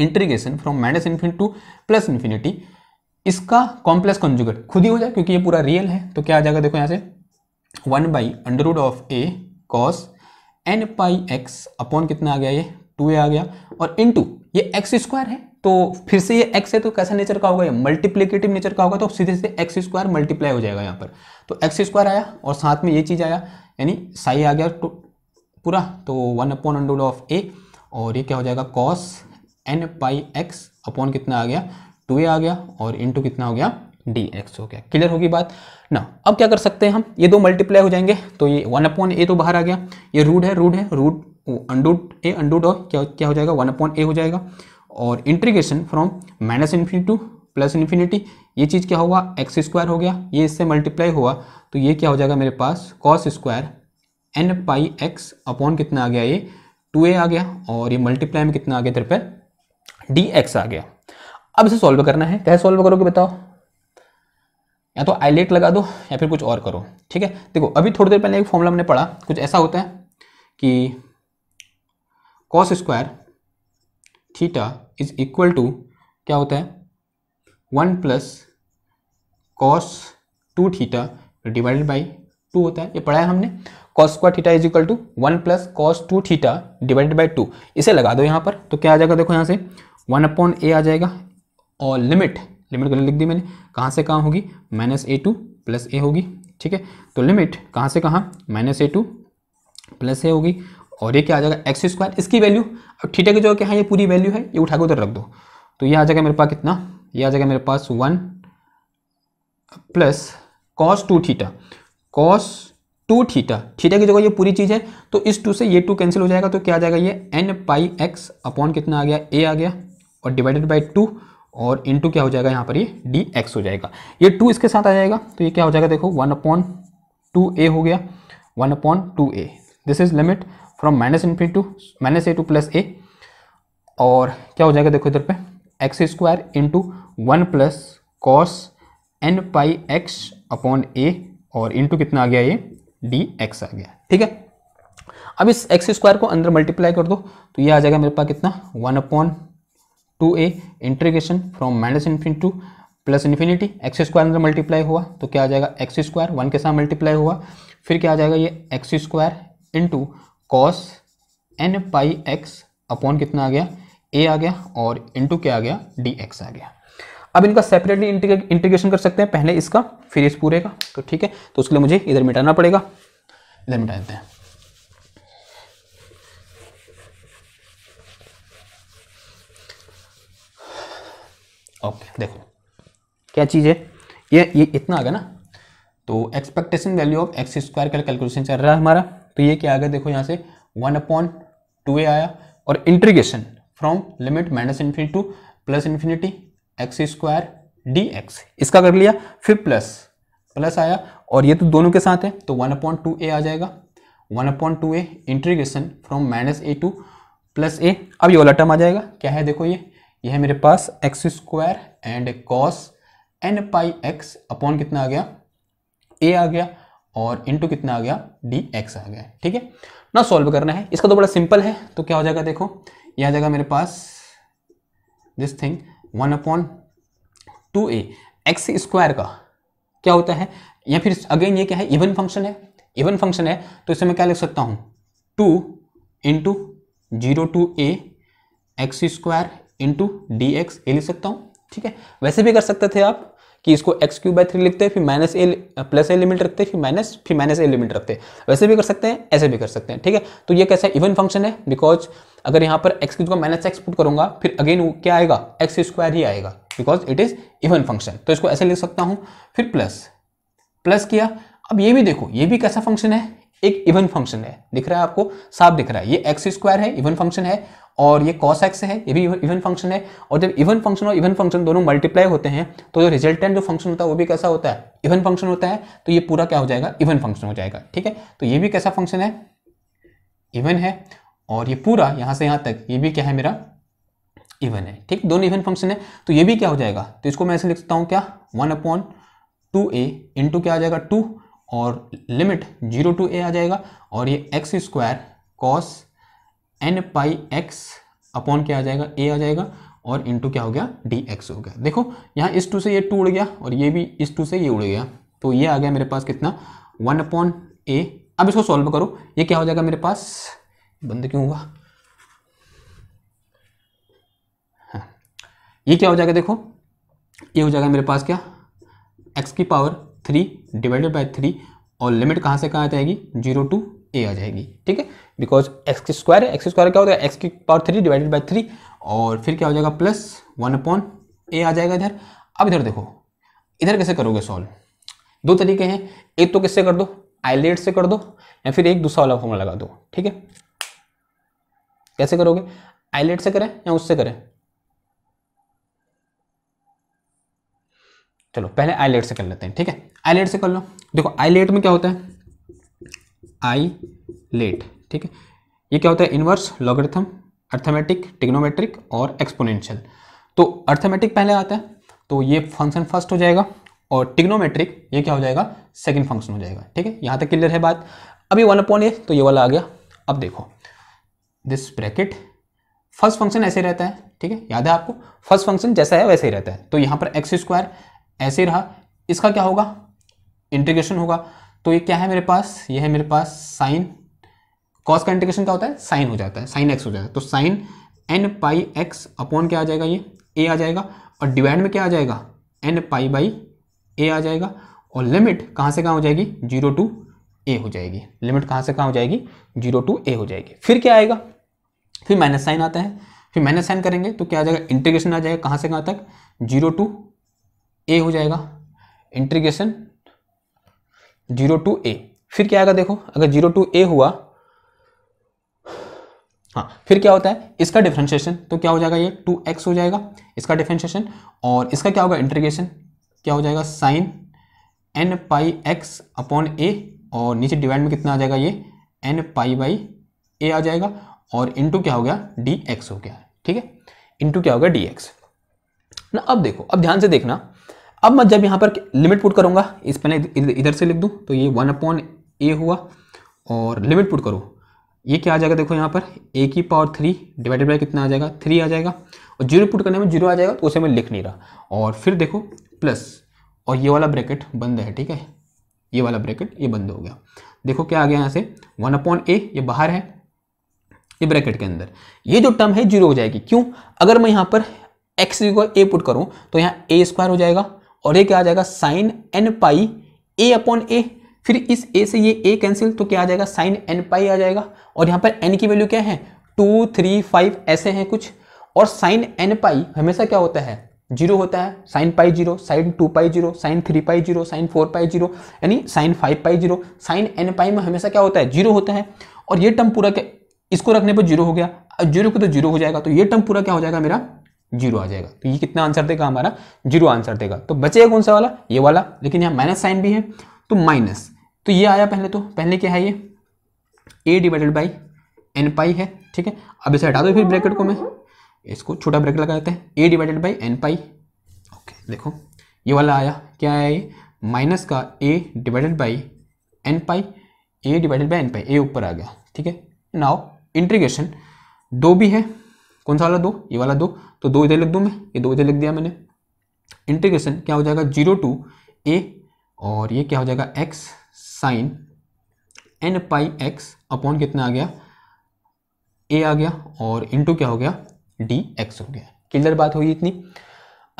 Speaker 1: integration from minus infinite to plus infinity इसका कॉम्प्लेक्स कंजुगेट खुद ही हो जाए क्योंकि ये पूरा रियल है तो क्या आ जाएगा देखो यहाँ से one by under of A cos N pi x upon कितना आ गया ये टू ए आ गया और इन टू ये एक्स स्क्वायर है तो फिर से ये एक्स है तो कैसा नेचर का होगा ये मल्टीप्लीकेटिव नेचर का होगा तो सीधे से एक्स स्क्वायर मल्टीप्लाई हो जाएगा यहाँ पर तो एक्स स्क्वायर आया और साथ में ये चीज़ आया यानी साई आ गया तो पूरा तो वन अपॉन अंडोड ऑफ ए और ये क्या हो जाएगा cos N pi x upon कितना आ गया टू ए आ गया और इन कितना हो गया डी एक्स हो गया क्लियर होगी बात ना अब क्या कर सकते हैं हम ये दो मल्टीप्लाई हो जाएंगे तो ये वन अपॉन ए तो बाहर आ गया ये रूड है रूड है रूड अंडूड ए अंडूड और क्या क्या हो जाएगा वन अपॉन ए हो जाएगा और integration from minus infinity to plus infinity ये चीज़ क्या हुआ एक्स स्क्वायर हो गया ये इससे मल्टीप्लाई हुआ तो ये क्या हो जाएगा मेरे पास cos square N pi x upon कितना आ गया ये टू ए आ गया और ये मल्टीप्लाई में कितना आ गया तेरे पर डी एक्स आ गया अब इसे सॉल्व करना है कैसे सॉल्व करोगे बताओ या तो आईलेट लगा दो या फिर कुछ और करो ठीक है देखो अभी थोड़ी देर पहले एक फॉर्मूला हमने पढ़ा कुछ ऐसा होता है कि cos square theta is equal to क्या होता है one plus cos two theta divided by two होता है ये पढ़ा है हमने cos square theta is equal to one plus cos two theta divided by two इसे लगा दो यहाँ पर तो क्या आ जाएगा देखो यहाँ से वन अपॉन ए आ जाएगा और लिमिट लिमिट गलत लिख दी मैंने कहाँ से कहाँ होगी minus A to plus a होगी ठीक है तो लिमिट कहाँ से कहाँ minus A to plus a होगी और ये क्या आ जाएगा एक्स स्क्वायर इसकी वैल्यू अब थीटा की जो कि हाँ ये पूरी वैल्यू है ये उठा के उधर रख दो तो ये आ जाएगा मेरे पास कितना ये आ जाएगा मेरे पास one plus cos two theta cos two theta theta की जगह ये पूरी चीज़ है तो इस टू से ये टू कैंसिल हो जाएगा तो क्या आ जाएगा ये एन पाई एक्स अपॉन कितना आ गया ए आ गया और डिवाइडेड बाई टू और इन क्या हो जाएगा यहाँ पर ये डी हो जाएगा ये टू इसके साथ आ जाएगा तो ये क्या हो जाएगा देखो वन अपॉन टू ए हो गया one upon two a this is limit from minus infinity to minus A to plus a और क्या हो जाएगा देखो इधर पे x square into one plus cos N pi x upon a और इन कितना आ गया ये डी आ गया ठीक है अब इस एक्स स्क्वायर को अंदर मल्टीप्लाई कर दो तो ये आ जाएगा मेरे पास कितना one upon two a integration from minus infinity to plus infinity x square अंदर मल्टीप्लाई हुआ तो क्या आ जाएगा एक्स स्क्वायर वन के साथ मल्टीप्लाई हुआ फिर क्या आ जाएगा ये x square into cos N pi x upon कितना आ गया ए आ गया और इंटू क्या आ गया डी एक्स आ गया अब इनका सेपरेटली इंटीग्रेशन कर सकते हैं पहले इसका फिर इस पूरे का तो ठीक है तो उसके लिए मुझे इधर मिटाना पड़ेगा इधर मिटा देते हैं ओके देखो क्या चीज़ है ये ये इतना आ गया ना तो expectation value of x square का कैलकुलेशन चल रहा है हमारा तो ये क्या आ गया देखो यहाँ से वन अपॉन टू ए आया और integration from limit minus infinity to plus infinity x square d x इसका कर लिया फिर प्लस प्लस आया और ये तो दोनों के साथ है तो वन अपॉन टू ए आ जाएगा one upon two a integration from minus A to plus a अब ये वाला टर्म आ जाएगा क्या है देखो ये ये है मेरे पास x square and cos N pi x upon कितना आ गया ए आ गया और इनटू कितना आ गया डी एक्स आ गया ठीक है ना सॉल्व करना है इसका तो बड़ा सिंपल है तो क्या हो जाएगा देखो यह आ जाएगा मेरे पास this thing one upon two a x square का क्या होता है या फिर अगेन ये क्या है इवन फंक्शन है इवन फंक्शन है तो इसे मैं क्या लिख सकता हूँ two into zero to a x square into d x a लिख सकता हूँ ठीक है वैसे भी कर सकते थे आप कि इसको एक्स क्यू बाई थ्री लिखते फिर minus a plus a limit रखते फिर माइनस फिर माइनस ए लिमिट रखते वैसे भी कर सकते हैं ऐसे भी कर सकते हैं ठीक है तो ये कैसा इवन फंक्शन है बिकॉज अगर यहाँ पर एक्स की जगह माइनस एक्स पुट करूंगा फिर अगेन वो क्या आएगा एक्स स्क्वायर ही आएगा because it is even function तो इसको ऐसे लिख सकता हूँ फिर प्लस प्लस किया अब ये भी देखो ये भी कैसा फंक्शन है एक इवन फंक्शन है दिख रहा है आपको साफ दिख रहा है ये एक्स स्क्वायर है इवन फंक्शन है और ये कॉस एक्स है ये भी इवन फंक्शन है और जब इवन फंक्शन और इवन फंक्शन दोनों मल्टीप्लाई होते हैं तो जो रिजल्टेंट जो फंक्शन होता है वो भी कैसा होता है इवन फंक्शन होता है तो ये पूरा क्या हो जाएगा इवन फंक्शन हो जाएगा ठीक है तो ये भी कैसा फंक्शन है इवन है और ये पूरा यहां से यहां तक ये भी क्या है मेरा इवन है ठीक दोनों इवन फंक्शन है तो ये भी क्या हो जाएगा तो इसको मैं ऐसे लिखता हूँ क्या one upon two a into क्या आ जाएगा टू और लिमिट जीरो टू ए आ जाएगा और ये x square cos N pi x upon क्या आ जाएगा ए आ जाएगा और इनटू क्या हो गया डी एक्स हो गया देखो यहाँ इस टू से ये टू उड़ गया और ये भी इस टू से ये उड़ गया तो ये आ गया मेरे पास कितना वन अपॉन ए अब इसको सॉल्व करो ये क्या हो जाएगा मेरे पास बंद क्यों हुआ हाँ। ये क्या हो जाएगा देखो ये हो जाएगा मेरे पास क्या x की power three divided by three और लिमिट कहाँ से कहाँ आ जाएगी जीरो टू ए आ जाएगी ठीक है बिकॉज एक्स की स्क्वायर एक्स स्क्वायर क्या होता है एक्स की power three divided by three और फिर क्या हो जाएगा प्लस वन अपॉन ए आ जाएगा इधर अब इधर देखो इधर कैसे करोगे सॉल्व दो तरीके हैं एक तो किससे कर दो आईलेट से कर दो या फिर एक दूसरा वाला फॉर्मूला लगा दो ठीक है कैसे करोगे आईलेट से करें या उससे करें चलो पहले आईलेट से कर लेते हैं ठीक है आईलेट से कर लो देखो आईलेट में क्या होता है आई लेट ठीक है ये क्या होता है इनवर्स लॉगरिथम अर्थमेटिक टिग्नोमेट्रिक और एक्सपोनेंशियल तो अर्थमेटिक पहले आता है तो ये फंक्शन फर्स्ट हो जाएगा और टिग्नोमेट्रिक ये क्या हो जाएगा सेकंड फंक्शन हो जाएगा ठीक है यहाँ तक क्लियर है बात अभी वन अपॉन ए तो ये वाला आ गया अब देखो दिस ब्रैकेट फर्स्ट फंक्शन ऐसे रहता है ठीक है याद है आपको फर्स्ट फंक्शन जैसा है वैसे ही रहता है तो यहाँ पर एक्स स्क्वायर ऐसे रहा इसका क्या होगा इंटीग्रेशन होगा तो ये क्या है मेरे पास ये है मेरे पास साइन कॉस का इंटीग्रेशन क्या होता है साइन हो जाता है साइन एक्स हो जाता है तो sine N pi x upon क्या आ जाएगा ये ए आ जाएगा और डिवाइड में क्या आ जाएगा एन पाई बाई ए आ जाएगा और लिमिट कहाँ से कहाँ हो जाएगी जीरो टू ए हो जाएगी लिमिट कहाँ से कहाँ हो जाएगी जीरो टू ए हो जाएगी फिर क्या आएगा फिर माइनस साइन आता है फिर माइनस साइन करेंगे तो क्या आ जाएगा इंटीग्रेशन आ जाएगा कहाँ से कहाँ तक जीरो टू ए हो जाएगा इंट्रीगेशन जीरो टू ए फिर क्या आएगा देखो अगर जीरो टू ए हुआ हाँ फिर क्या होता है इसका डिफ्रेंशिएशन तो क्या हो जाएगा ये टू एक्स हो जाएगा इसका डिफ्रेंशिएशन और इसका क्या होगा इंट्रीगेशन क्या हो जाएगा sine N pi x upon a और नीचे डिवाइड में कितना आ जाएगा ये एन पाई बाई ए आ जाएगा और इंटू क्या हो गया डी एक्स हो गया ठीक है इंटू क्या हो गया डी एक्स ना अब देखो अब ध्यान से देखना अब मैं जब यहाँ पर लिमिट पुट करूँगा इस पहले इधर से लिख दूँ तो ये वन अपॉन ए हुआ और लिमिट पुट करूँ ये क्या आ जाएगा देखो यहाँ पर ए की पावर थ्री डिवाइडेड बाय कितना आ जाएगा थ्री आ जाएगा और जीरो पुट करने में जीरो आ जाएगा तो उसे मैं लिख नहीं रहा और फिर देखो प्लस और ये वाला ब्रैकेट बंद है ठीक है ये वाला ब्रैकेट ये बंद हो गया देखो क्या आ गया यहाँ से वन अपॉन ए ये बाहर है ये ब्रैकेट के अंदर ये जो टर्म है जीरो हो जाएगी क्यों अगर मैं यहाँ पर एक्स ए पुट करूँ तो यहाँ ए स्क्वायर हो जाएगा और ये क्या आ जाएगा sine N pi a upon a फिर इस ए से ये ए कैंसिल तो क्या आ जाएगा साइन एन पाई आ जाएगा और यहाँ पर एन की वैल्यू क्या है टू थ्री फाइव ऐसे हैं कुछ और साइन एन पाई हमेशा क्या होता है जीरो होता है sine pi zero sine two pi zero sine three pi zero sine four pi zero यानी sine five pi zero sine N pi में हमेशा क्या होता है जीरो होता है और ये टर्म पूरा क्या इसको रखने पर जीरो हो गया जीरो को तो जीरो हो जाएगा तो ये टर्म पूरा क्या हो जाएगा मेरा जीरो आ जाएगा तो ये कितना आंसर देगा हमारा जीरो आंसर देगा तो बचेगा कौन सा वाला ये वाला लेकिन यहाँ माइनस साइन भी है तो माइनस तो ये आया पहले तो पहले क्या है ये a divided by n pi है ठीक है अब इसे हटा दो फिर ब्रैकेट को मैं इसको छोटा ब्रैकेट लगा देते हैं a divided by n pi okay देखो ये वाला आया क्या आया ये माइनस का a divided by n pi a divided by n pi a ऊपर आ गया ठीक है नाउ इंट्रीगेशन दो भी है कौन सा वाला दो ये वाला दो तो दो इधर लिख दूँ मैं ये दो इधर लिख दिया मैंने इंटीग्रेशन क्या हो जाएगा जीरो टू ए और ये क्या हो जाएगा x sine N pi x upon कितना आ गया ए आ गया और इंटू क्या हो गया डी एक्स हो गया क्लियर बात हुई इतनी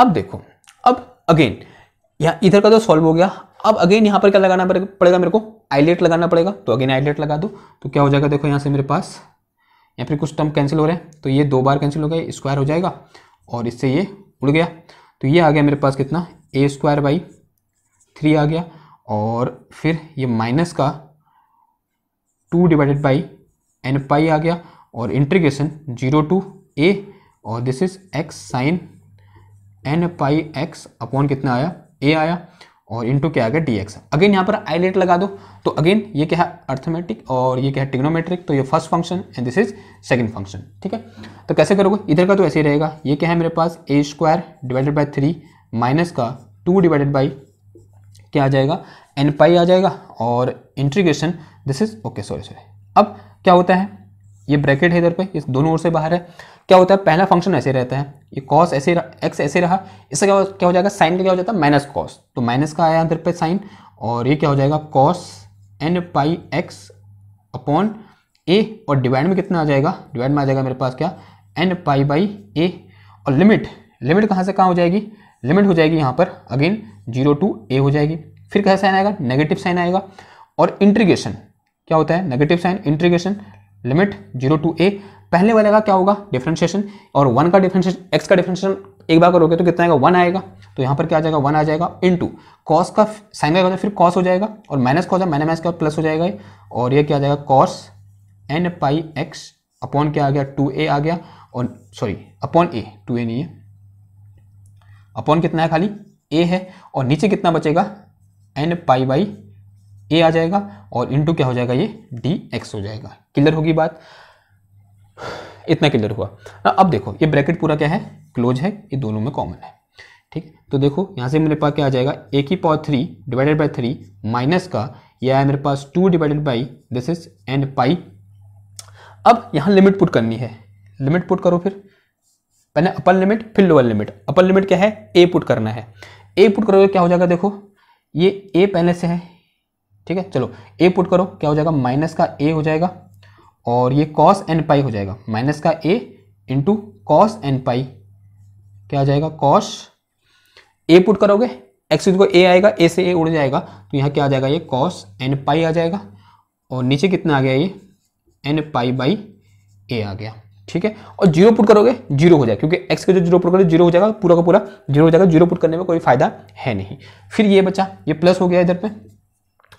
Speaker 1: अब देखो अब अगेन यहाँ इधर का तो सॉल्व हो गया अब अगेन यहाँ पर क्या लगाना पड़ेगा मेरे को आईलेट लगाना पड़ेगा तो अगेन आईलेट लगा दो तो क्या हो जाएगा देखो यहाँ से मेरे पास या फिर कुछ टर्म कैंसिल हो रहे हैं तो ये दो बार कैंसिल हो गए स्क्वायर हो जाएगा और इससे ये उड़ गया तो ये आ गया मेरे पास कितना ए स्क्वायर बाई थ्री आ गया और फिर ये माइनस का two divided by n pi आ गया और इंटीग्रेशन जीरो टू ए और this is x sine N pi x upon कितना आया ए आया और इंटू क्या आ गया डी एक्स अगेन यहाँ पर आई लगा दो तो अगेन ये क्या है अर्थमेटिक और ये क्या है टिग्नोमेट्रिक तो ये first function and this is second function ठीक है तो कैसे करोगे इधर का तो ऐसे ही रहेगा ये क्या है मेरे पास a square divided by three minus का टू डिवाइडेड बाई क्या आ जाएगा एन पाई आ जाएगा और integration this is okay sorry sorry अब क्या होता है ये ब्रैकेट है इधर पे ये दोनों ओर से बाहर है क्या होता है पहला फंक्शन ऐसे रहता है ये कॉस ऐसे एक्स ऐसे रहा इससे क्या क्या हो जाएगा साइन का क्या हो जाता है माइनस कॉस तो माइनस का आया अंदर पे साइन और ये क्या हो जाएगा cos N pi x upon a और डिवाइड में कितना आ जाएगा डिवाइड में आ जाएगा मेरे पास क्या एन पाई बाई ए और लिमिट लिमिट कहाँ से कहाँ हो जाएगी लिमिट हो जाएगी यहाँ पर अगेन जीरो टू ए हो जाएगी फिर कैसा साइन आएगा नेगेटिव साइन आएगा और इंट्रीगेशन क्या होता है negative sine integration limit zero to a पहले वाले का क्या होगा डिफ्रेंशिएशन और वन का डिफ्रेंशिएशन एक्स का डिफ्रेंशिएशन एक बार करोगे तो कितना आएगा वन आएगा तो यहाँ पर क्या आ जाएगा वन आ जाएगा इन टू कॉस का साइन का फिर कॉस हो जाएगा और माइनस कॉस माइनस माइनस का प्लस हो जाएगा और ये क्या आ जाएगा cos N pi x upon क्या आ गया टू ए आ गया और sorry upon a two a नहीं है अपॉन कितना है खाली ए है और नीचे कितना बचेगा एन पाई बाई ए आ जाएगा और इनटू क्या हो जाएगा ये डी एक्स हो जाएगा क्लियर होगी बात इतना क्लियर हुआ ना अब देखो ये ब्रैकेट पूरा क्या है क्लोज है ये दोनों में कॉमन है ठीक तो देखो यहाँ से मेरे पास क्या आ जाएगा ए की power three divided by three minus का यह है मेरे पास two divided by this is n pi अब यहाँ लिमिट पुट करनी है लिमिट पुट करो फिर पहले अपर लिमिट फिर लोअर लिमिट अपर लिमिट क्या है ए पुट करना है ए पुट करोगे क्या हो जाएगा देखो ये ए पहले से है ठीक है चलो ए पुट करो क्या हो जाएगा माइनस का ए हो जाएगा और ये कॉस एन पाई हो जाएगा माइनस का a into cos N pi क्या आ जाएगा कॉस ए पुट करोगे एक्स को ए आएगा ए से ए उड़ जाएगा तो यहाँ क्या आ जाएगा ये कॉस एन पाई आ जाएगा और नीचे कितना आ गया ये एन पाई बाई ए आ गया ठीक है और जीरो पुट करोगे जीरो हो जाएगा क्योंकि एक्स के जो जीरो पुट करोगे जीरो हो जाएगा पूरा का पूरा जीरो हो जाएगा जीरो पुट करने में कोई फायदा है नहीं फिर ये बचा ये प्लस हो गया इधर पे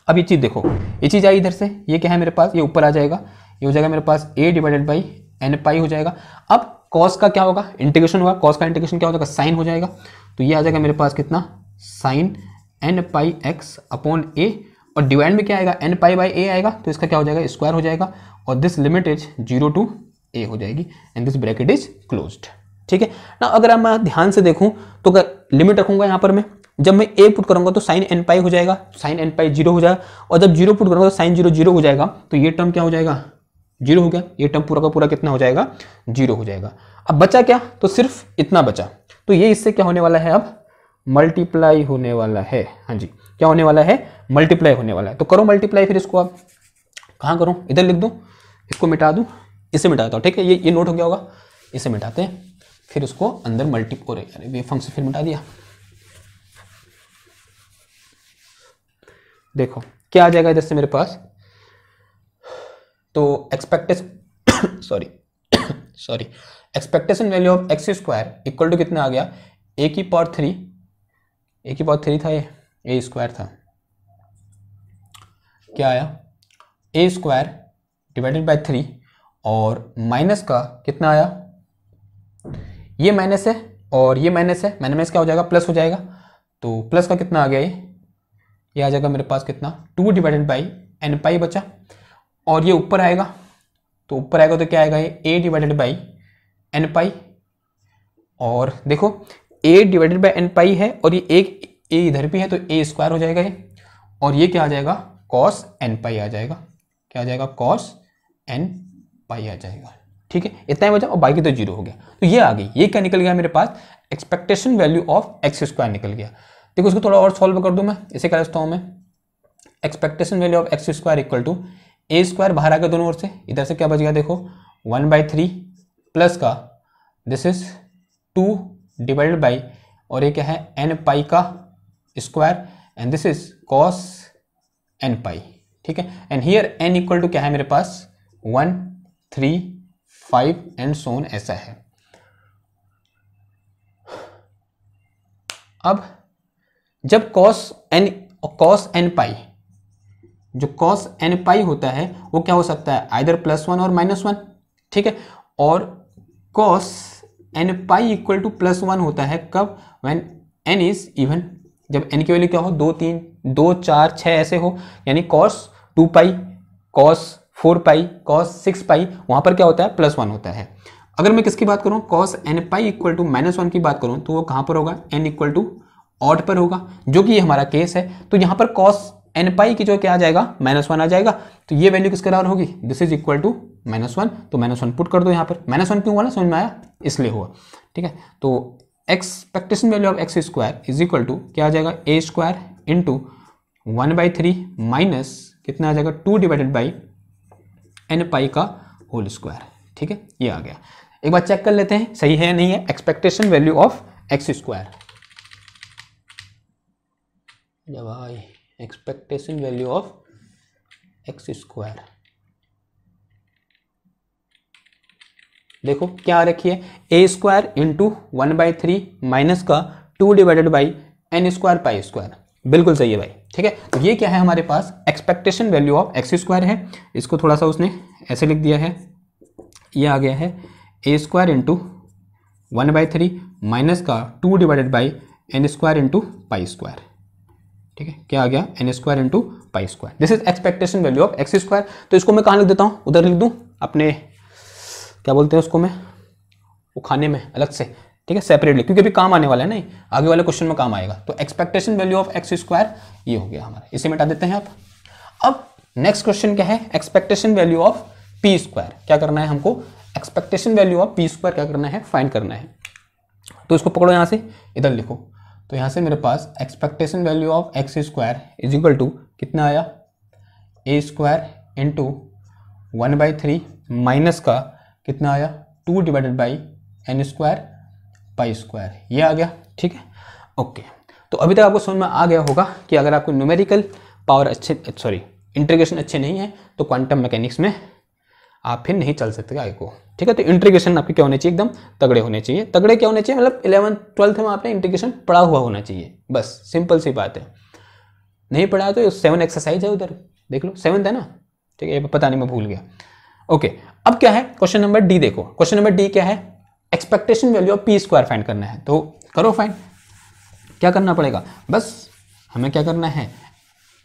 Speaker 1: अब ये चीज़ देखो ये चीज़ आई इधर से ये क्या है मेरे पास ये ऊपर आ जाएगा ये हो जाएगा मेरे पास a divided by n pi हो जाएगा अब कॉस का क्या होगा इंटीग्रेशन होगा कॉस का इंटीग्रेशन क्या हो जाएगा साइन हो जाएगा तो ये आ जाएगा मेरे पास कितना sine N pi x upon a और डिवाइड में क्या आएगा एन पाई बाई ए आएगा तो इसका क्या हो जाएगा स्क्वायर हो जाएगा और this limit is zero to a हो जाएगी and this bracket is close ठीक है ना अगर मैं ध्यान से देखूँ तो अगर लिमिट रखूंगा यहाँ पर मैं जब मैं ए पुट करूंगा तो साइन एन पाई हो जाएगा साइन एन पाई जीरो हो जाएगा और जब जीरो पुट करूंगा तो साइन जीरो जीरो हो जाएगा तो ये टर्म क्या हो जाएगा जीरो हो गया ये टर्म पूरा का पूरा कितना हो जाएगा जीरो हो जाएगा अब बचा क्या तो सिर्फ इतना बचा तो ये इससे क्या होने वाला है अब मल्टीप्लाई होने वाला है हाँ जी क्या होने वाला है मल्टीप्लाई होने वाला है तो करो मल्टीप्लाई फिर इसको आप कहाँ करूँ इधर लिख दूँ इसको मिटा दूँ इसे मिटाता हूँ ठीक है ये ये नोट हो गया होगा इसे मिटाते हैं फिर उसको अंदर मल्टी और फंक्शन फिर मिटा दिया देखो क्या आ जाएगा इधर से मेरे पास तो expectation sorry sorry expectation value of x square equal to कितना आ गया ए की पावर थ्री ए की पावर थ्री था ये ए स्क्वायर था क्या आया a square divided by three और माइनस का कितना आया ये माइनस है और ये माइनस है माइनस क्या हो जाएगा प्लस हो जाएगा तो प्लस का कितना आ गया ये ये आ जाएगा मेरे पास कितना two divided by n pi बचा और ये ऊपर आएगा तो ऊपर आएगा तो क्या आएगा ये a divided by n pi और देखो a divided by n pi है और ये एक ए इधर भी है तो ए स्क्वायर हो जाएगा ये और ये क्या आ जाएगा कॉस एन पाई आ जाएगा क्या आ जाएगा कॉस एन पाई आ जाएगा ठीक है इतना ही बचा और बाकी तो जीरो हो गया तो ये आ गई ये क्या निकल गया मेरे पास expectation value of x square निकल गया देखो इसको थोड़ा और सॉल्व कर दूं मैं इसे क्या रखता हूँ मैं expectation value of x square equal to a square बाहर आ गया दोनों ओर से इधर से क्या बच गया देखो वन बाई थ्री प्लस का this is two divided by और ये क्या है एन पाई का square and this is cos N pi ठीक है and here n equal to क्या है मेरे पास one three five and so on ऐसा है अब जब cos n cos N pi जो कॉस एन पाई होता है वो क्या हो सकता है आइधर प्लस वन और माइनस वन ठीक है और cos N pi equal to plus one होता है कब व्हेन एन इज इवन जब एन की वैल्यू क्या हो दो तीन दो चार छः ऐसे हो यानी cos two pi cos four pi cos six pi वहां पर क्या होता है प्लस वन होता है अगर मैं किसकी बात करूँ cos N pi equal to minus one की बात करूँ तो वो कहाँ पर होगा एन इक्वल टू ऑड पर होगा जो कि हमारा केस है तो यहाँ पर कॉस एन पाई की जो क्या आ जाएगा माइनस वन आ जाएगा तो ये वैल्यू किसके बराबर होगी this is equal to minus one तो माइनस वन पुट कर दो यहाँ पर माइनस वन क्यों हुआ ना समझ में आया इसलिए हुआ ठीक है तो expectation value of x square is equal to क्या आ जाएगा a square into one by three minus कितना आ जाएगा two divided by n pi का होल स्क्वायर ठीक है ये आ गया एक बार चेक कर लेते हैं सही है नहीं है expectation value of x square भाई expectation value of x square देखो क्या रखी है a square into one by three minus का two divided by n square pi square बिल्कुल सही है भाई ठीक है तो ये क्या है हमारे पास expectation value of x square है इसको थोड़ा सा उसने ऐसे लिख दिया है ये आ गया है a square into one by three minus का two divided by n square into pi square ठीक है क्या आ गया n square into pi square this is expectation value of x square तो इसको मैं कहाँ लिख देता हूँ उधर लिख दूँ अपने क्या बोलते हैं उसको मैं उखाने में अलग से ठीक है सेपरेटली क्योंकि अभी काम आने वाला है नहीं आगे वाले क्वेश्चन में काम आएगा तो expectation value of x square ये हो गया हमारा इसे मिटा देते हैं आप अब नेक्स्ट क्वेश्चन क्या है expectation value of P square क्या करना है हमको expectation value of P square क्या करना है फाइंड करना है तो इसको पकड़ो यहाँ से इधर लिखो तो यहाँ से मेरे पास expectation value of x square is equal to कितना आया a square into one by three minus का कितना आया two divided by n square pi square ये आ गया ठीक है ओके तो अभी तक आपको समझ में आ गया होगा कि अगर आपको न्यूमेरिकल पावर अच्छे सॉरी इंटीग्रेशन अच्छे नहीं है तो क्वांटम मैकेनिक्स में आप फिर नहीं चल सकते आगे को ठीक है तो इंटीग्रेशन आपके क्या होने चाहिए एकदम तगड़े होने चाहिए तगड़े क्या होने चाहिए मतलब इलेवन ट्वेल्थ में आपने इंटीग्रेशन पढ़ा हुआ होना चाहिए बस सिंपल सी बात है नहीं पढ़ा तो सेवन एक्सरसाइज है उधर देख लो सेवन है ना ठीक है पता नहीं मैं भूल गया ओके अब क्या है क्वेश्चन नंबर डी देखो क्वेश्चन नंबर डी क्या है expectation value of P square find करना है तो करो फाइंड क्या करना पड़ेगा बस हमें क्या करना है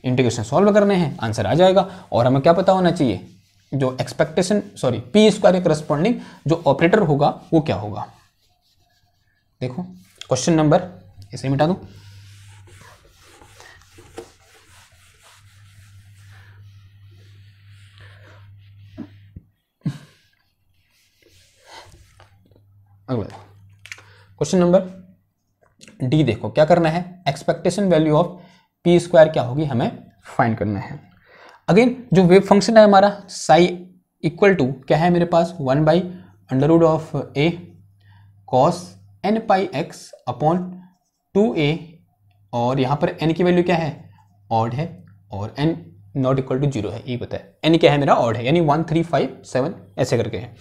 Speaker 1: इंटीग्रेशन सॉल्व करने हैं आंसर आ जाएगा और हमें क्या पता होना चाहिए जो एक्सपेक्टेशन सॉरी पी स्क्वायर के करस्पॉन्डिंग जो ऑपरेटर होगा वो क्या होगा देखो क्वेश्चन नंबर इसे मिटा दो अगला क्वेश्चन नंबर डी देखो क्या करना है expectation value of P square क्या होगी हमें फाइंड करना है अगेन जो वेब फंक्शन है हमारा साई इक्वल टू क्या है मेरे पास one by under root of A cos N pi x upon two ए और यहाँ पर एन की वैल्यू क्या है ऑड है और n not equal to zero है ये बताया एन क्या है मेरा ऑड है यानी वन थ्री फाइव सेवन ऐसे करके है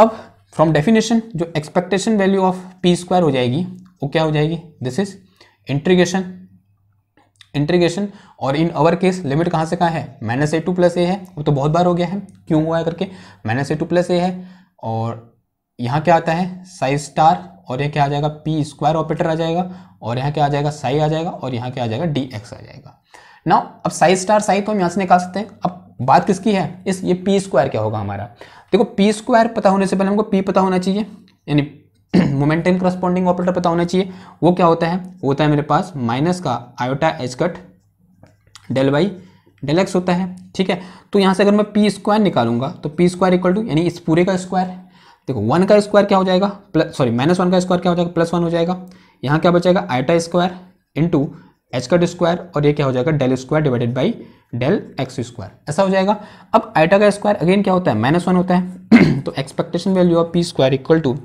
Speaker 1: अब फ्रॉम डेफिनेशन जो expectation value of P square हो जाएगी वो क्या हो जाएगी दिस इज इंट्रीगेशन इंटीग्रेशन और इन अवर केस लिमिट कहाँ से कहाँ है minus A to plus a है वो तो बहुत बार हो गया है क्यों हुआ है करके minus A to plus a है और यहाँ क्या आता है साई स्टार और यह क्या आ जाएगा पी स्क्वायर ऑपरेटर आ जाएगा और यहाँ क्या आ जाएगा साई आ जाएगा और यहाँ क्या आ जाएगा डी एक्स आ जाएगा ना अब साई स्टार साई तो हम यहाँ से निकाल सकते हैं अब बात किसकी है इस ये पी स्क्वायर क्या होगा हमारा देखो पी स्क्वायर पता होने से पहले हमको पी पता होना चाहिए यानी मोमेंटम करस्पॉन्डिंग ऑपरेटर पता होना चाहिए वो क्या होता है होता है मेरे पास माइनस का iota h cut del y del x होता है ठीक है तो यहाँ से अगर मैं पी स्क्वायर निकालूंगा तो पी स्क्वायर इक्वल टू यानी इस पूरे का स्क्वायर देखो वन का स्क्वायर क्या हो जाएगा प्लस सॉरी माइनस वन का स्क्वायर क्या हो जाएगा प्लस वन हो जाएगा यहाँ क्या बचेगा iota square into h cut square और ये क्या हो जाएगा del square divided by del x square ऐसा हो जाएगा अब आयोटा का स्क्वायर अगेन क्या होता है माइनस वन होता है [CLEARS THROAT] तो expectation value of P square equal to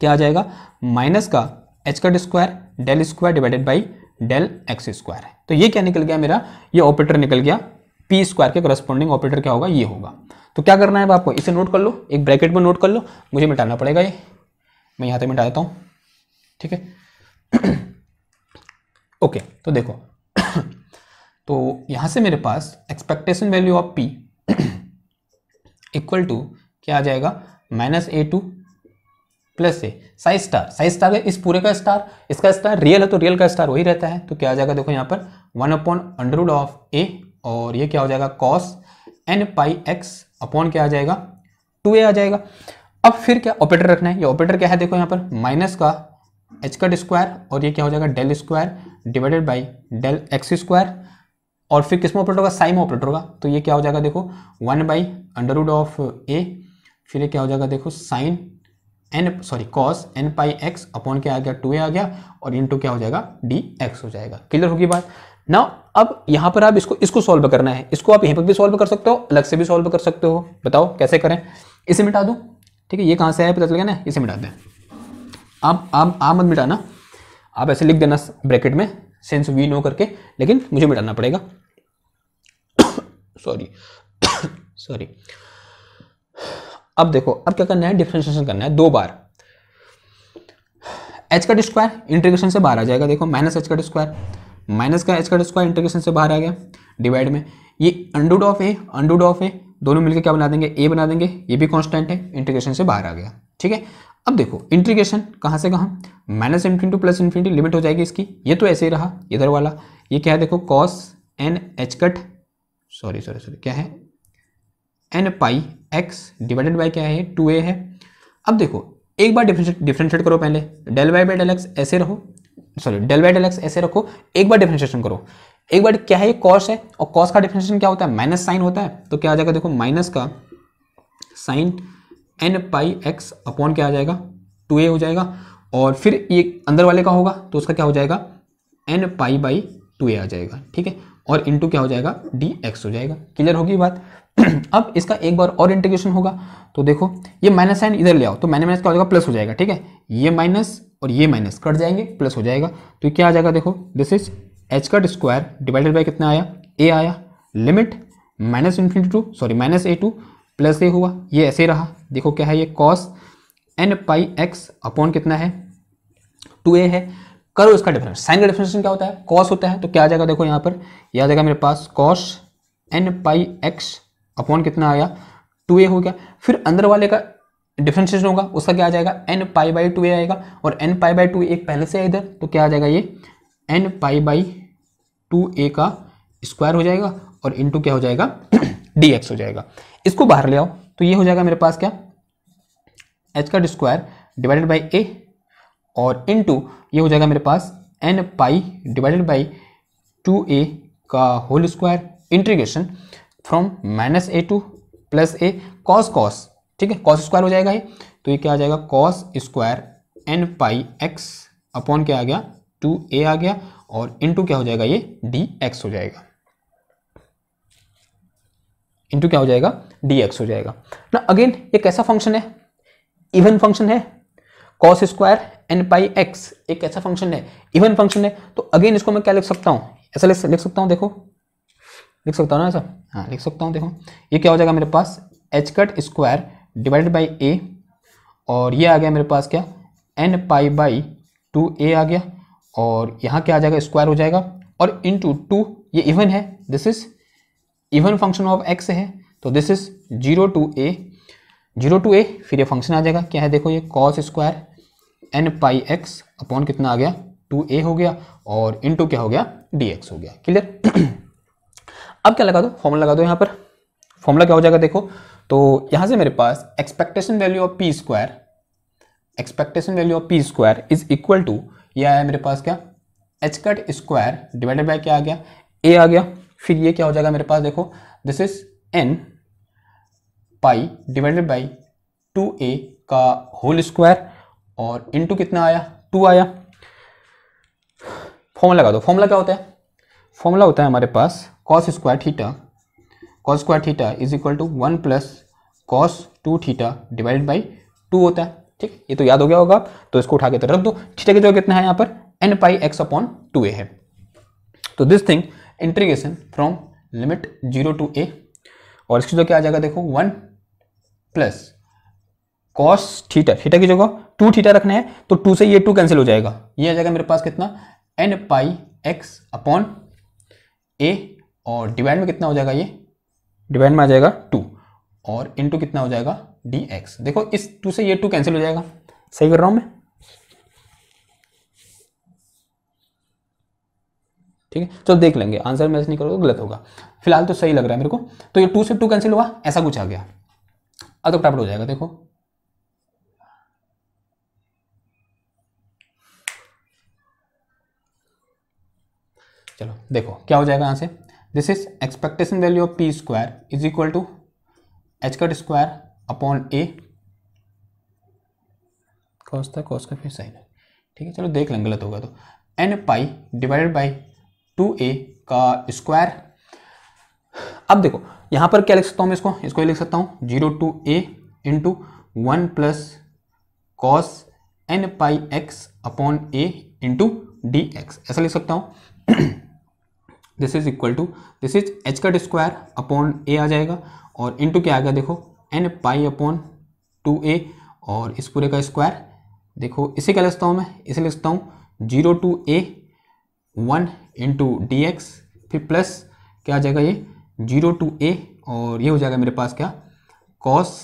Speaker 1: क्या आ जाएगा माइनस का h cut square del square divided by del x square है तो ये क्या निकल गया मेरा ये ऑपरेटर निकल गया पी स्क्वायर के करस्पॉन्डिंग ऑपरेटर क्या होगा ये होगा तो क्या करना है आपको इसे नोट कर लो एक ब्रैकेट में नोट कर लो मुझे मिटाना पड़ेगा ये मैं यहाँ तक मिटा देता हूँ ठीक है ओके [CLEARS THROAT] तो देखो [CLEARS THROAT] तो यहाँ से मेरे पास expectation value of p equal to क्या आ जाएगा minus A to plus a psi star psi star है इस पूरे का स्टार इसका स्टार रियल है तो रियल का स्टार वही रहता है तो क्या आ जाएगा देखो यहाँ पर वन अपॉन अंडरवुड ऑफ ए और ये क्या हो जाएगा cos N pi x upon क्या आ जाएगा टू ए आ जाएगा अब फिर क्या ऑपरेटर रखना है ये ऑपरेटर क्या है देखो यहाँ पर माइनस का एच कट स्क्वायर और ये क्या हो जाएगा del square divided by del x square और फिर किसमें ऑपरेटर होगा साइम ऑपरेटर होगा तो ये क्या हो जाएगा देखो one by under root of a फिर ये क्या हो जाएगा देखो sine n sorry cos N pi x upon क्या आ गया टू ए आ गया और इंटू क्या हो जाएगा डी एक्स हो जाएगा क्लियर होगी बात ना अब यहां पर आप इसको इसको सॉल्व करना है इसको आप यहीं पर भी सॉल्व कर सकते हो अलग से भी सॉल्व कर सकते हो बताओ कैसे करें इसे मिटा दो ठीक है ये कहां से आया पता चल गया ना इसे मिटा दें आप आप आप मत मिटाना आप ऐसे लिख देना ब्रैकेट में सेंस वी नो करके लेकिन मुझे मिटाना पड़ेगा सॉरी [COUGHS] सॉरी [COUGHS] अब देखो अब क्या करना है डिफ्रेंशिएशन करना है दो बार एच कट स्क्वायर इंटीग्रेशन से बाहर आ जाएगा देखो minus h cut square minus का एच कट स्क्वायर इंटीग्रेशन से बाहर आ गया डिवाइड में ये अंडूड ऑफ ए अंडूड ऑफ ए दोनों मिलकर क्या बना देंगे ए बना देंगे ये भी कॉन्स्टेंट है इंटीग्रेशन से बाहर आ गया ठीक है अब देखो इंटीग्रेशन कहाँ से कहाँ minus infinity to plus infinity limit हो जाएगी इसकी ये तो ऐसे ही रहा इधर वाला ये क्या है देखो cos n h cut sorry sorry sorry क्या है n pi x divided by क्या है टू ए है अब देखो एक बार डिफ्रेंशिएट करो पहले del y by del x ऐसे रहो sorry del y del x ऐसे रखो एक बार डिफ्रेंशिएशन करो एक बार क्या है कॉस है और कॉस का डिफ्रेंशिएशन क्या होता है माइनस साइन होता है तो क्या आ जाएगा देखो माइनस का sine N pi x upon क्या आ जाएगा टू ए हो जाएगा और फिर ये अंदर वाले का होगा तो उसका क्या हो जाएगा n pi by two a आ जाएगा ठीक है और इंटू क्या हो जाएगा डी एक्स हो जाएगा क्लियर होगी बात [CLEARS THROAT] अब इसका एक बार और इंटीग्रेशन होगा तो देखो ये माइनस साइन इधर ले आओ तो माइनस माइनस क्या हो जाएगा प्लस हो जाएगा ठीक है ये माइनस और ये माइनस कट जाएंगे प्लस हो जाएगा तो क्या आ जाएगा देखो this is h cut square divided by कितना आया ए आया limit minus infinity to sorry minus A to plus a हुआ ये ऐसे रहा देखो क्या है ये cos N pi x upon कितना है टू ए है करो इसका डिफरेंस साइन का डिफरेंशन क्या होता है कॉस होता है तो क्या आ जाएगा देखो यहाँ पर यह आ जाएगा मेरे पास cos N pi x upon कितना आया टू ए हो गया फिर अंदर वाले का डिफ्रेंशिएशन होगा उसका क्या आ जाएगा n pi by two a आएगा और n pi by two a पहले से है इधर तो क्या आ जाएगा ये n pi by two a का स्क्वायर हो जाएगा और इनटू क्या हो जाएगा डी [CLEARS THROAT] एक्स हो जाएगा इसको बाहर ले आओ तो ये हो जाएगा मेरे पास क्या एच का स्क्वायर डिवाइडेड बाई ए और इन ये हो जाएगा मेरे पास n pi divided by two a का whole square integration from minus A to plus a cos cos ठीक है कॉस स्क्वायर हो जाएगा ये तो ये क्या आ जाएगा cos square N pi x upon क्या आ गया टू ए आ गया और इंटू क्या हो जाएगा ये डी एक्स हो जाएगा इंटू क्या हो जाएगा डी एक्स हो जाएगा ना अगेन ये कैसा फंक्शन है इवन फंक्शन है cos square N pi x एक ऐसा फंक्शन है इवन फंक्शन है तो अगेन इसको मैं क्या लिख सकता हूँ ऐसा लिख सकता हूँ देखो लिख सकता हूँ ना ऐसा हाँ लिख सकता हूँ देखो ये क्या हो जाएगा मेरे पास h cut square divided by a और ये आ गया मेरे पास क्या n pi by two a आ गया और यहाँ क्या आ जाएगा स्क्वायर हो जाएगा और इन टू ये इवन है this is even function of x है तो this is zero to a zero to a फिर ये फंक्शन आ जाएगा क्या है देखो ये cos square N pi x upon कितना आ गया टू ए हो गया और इन क्या हो गया डी एक्स हो गया क्लियर [CLEARS THROAT] अब क्या लगा दो फॉर्मूला लगा दो यहाँ पर फॉर्मूला क्या हो जाएगा देखो तो यहाँ से मेरे पास expectation value of P square expectation value of P square is equal to ये आया मेरे पास क्या h cut square divided by क्या आ गया ए आ गया फिर ये क्या हो जाएगा मेरे पास देखो this is n pi divided by two a का होल स्क्वायर और इंटू कितना आया टू आया फॉर्मूला लगा दो फॉर्मूला क्या होता है फॉर्मूला होता है हमारे पास cos square theta cos square theta is equal to one plus cos two theta divided by two होता है ठीक ये तो याद हो गया होगा तो इसको उठा के तो रख दो थीटा की जगह कितना है यहाँ पर n pi x upon two a है तो this thing integration from limit zero to ए और इसकी जगह क्या आ जाएगा देखो one plus cos theta theta की जगह टू थीटा रखना है तो टू से ये टू कैंसिल हो जाएगा ये आ जाएगा मेरे पास कितना n pi x upon a और डिवाइड में कितना हो जाएगा ये डिवाइड में आ जाएगा टू और इन टू कितना हो जाएगा डी एक्स देखो इस टू से ये टू कैंसिल हो जाएगा सही कर रहा हूँ मैं ठीक है चलो देख लेंगे आंसर मैच नहीं करोगे गलत होगा फिलहाल तो सही लग रहा है मेरे को तो ये टू से टू कैंसिल हुआ ऐसा कुछ आ गया अब तो फटाफट हो जाएगा देखो चलो देखो क्या हो जाएगा यहाँ से this is expectation value of P square is equal to h cut square upon a cos था कॉस का फिर साइन है ठीक है चलो देख लें गलत होगा तो n pi divided by two a का स्क्वायर अब देखो यहाँ पर क्या लिख सकता हूँ मैं इसको इसको लिख सकता हूँ zero to a into one plus cos N pi x upon a into d x ऐसा लिख सकता हूँ this is equal to this is h cut square upon a आ जाएगा और इंटू क्या आ गया देखो एन पाई अपॉन टू ए और इस पूरे का स्क्वायर देखो इसे क्या लिखता हूँ मैं इसे लिखता हूँ zero to a one into d x फिर प्लस क्या आ जाएगा ये जीरो टू ए और ये हो जाएगा मेरे पास क्या cos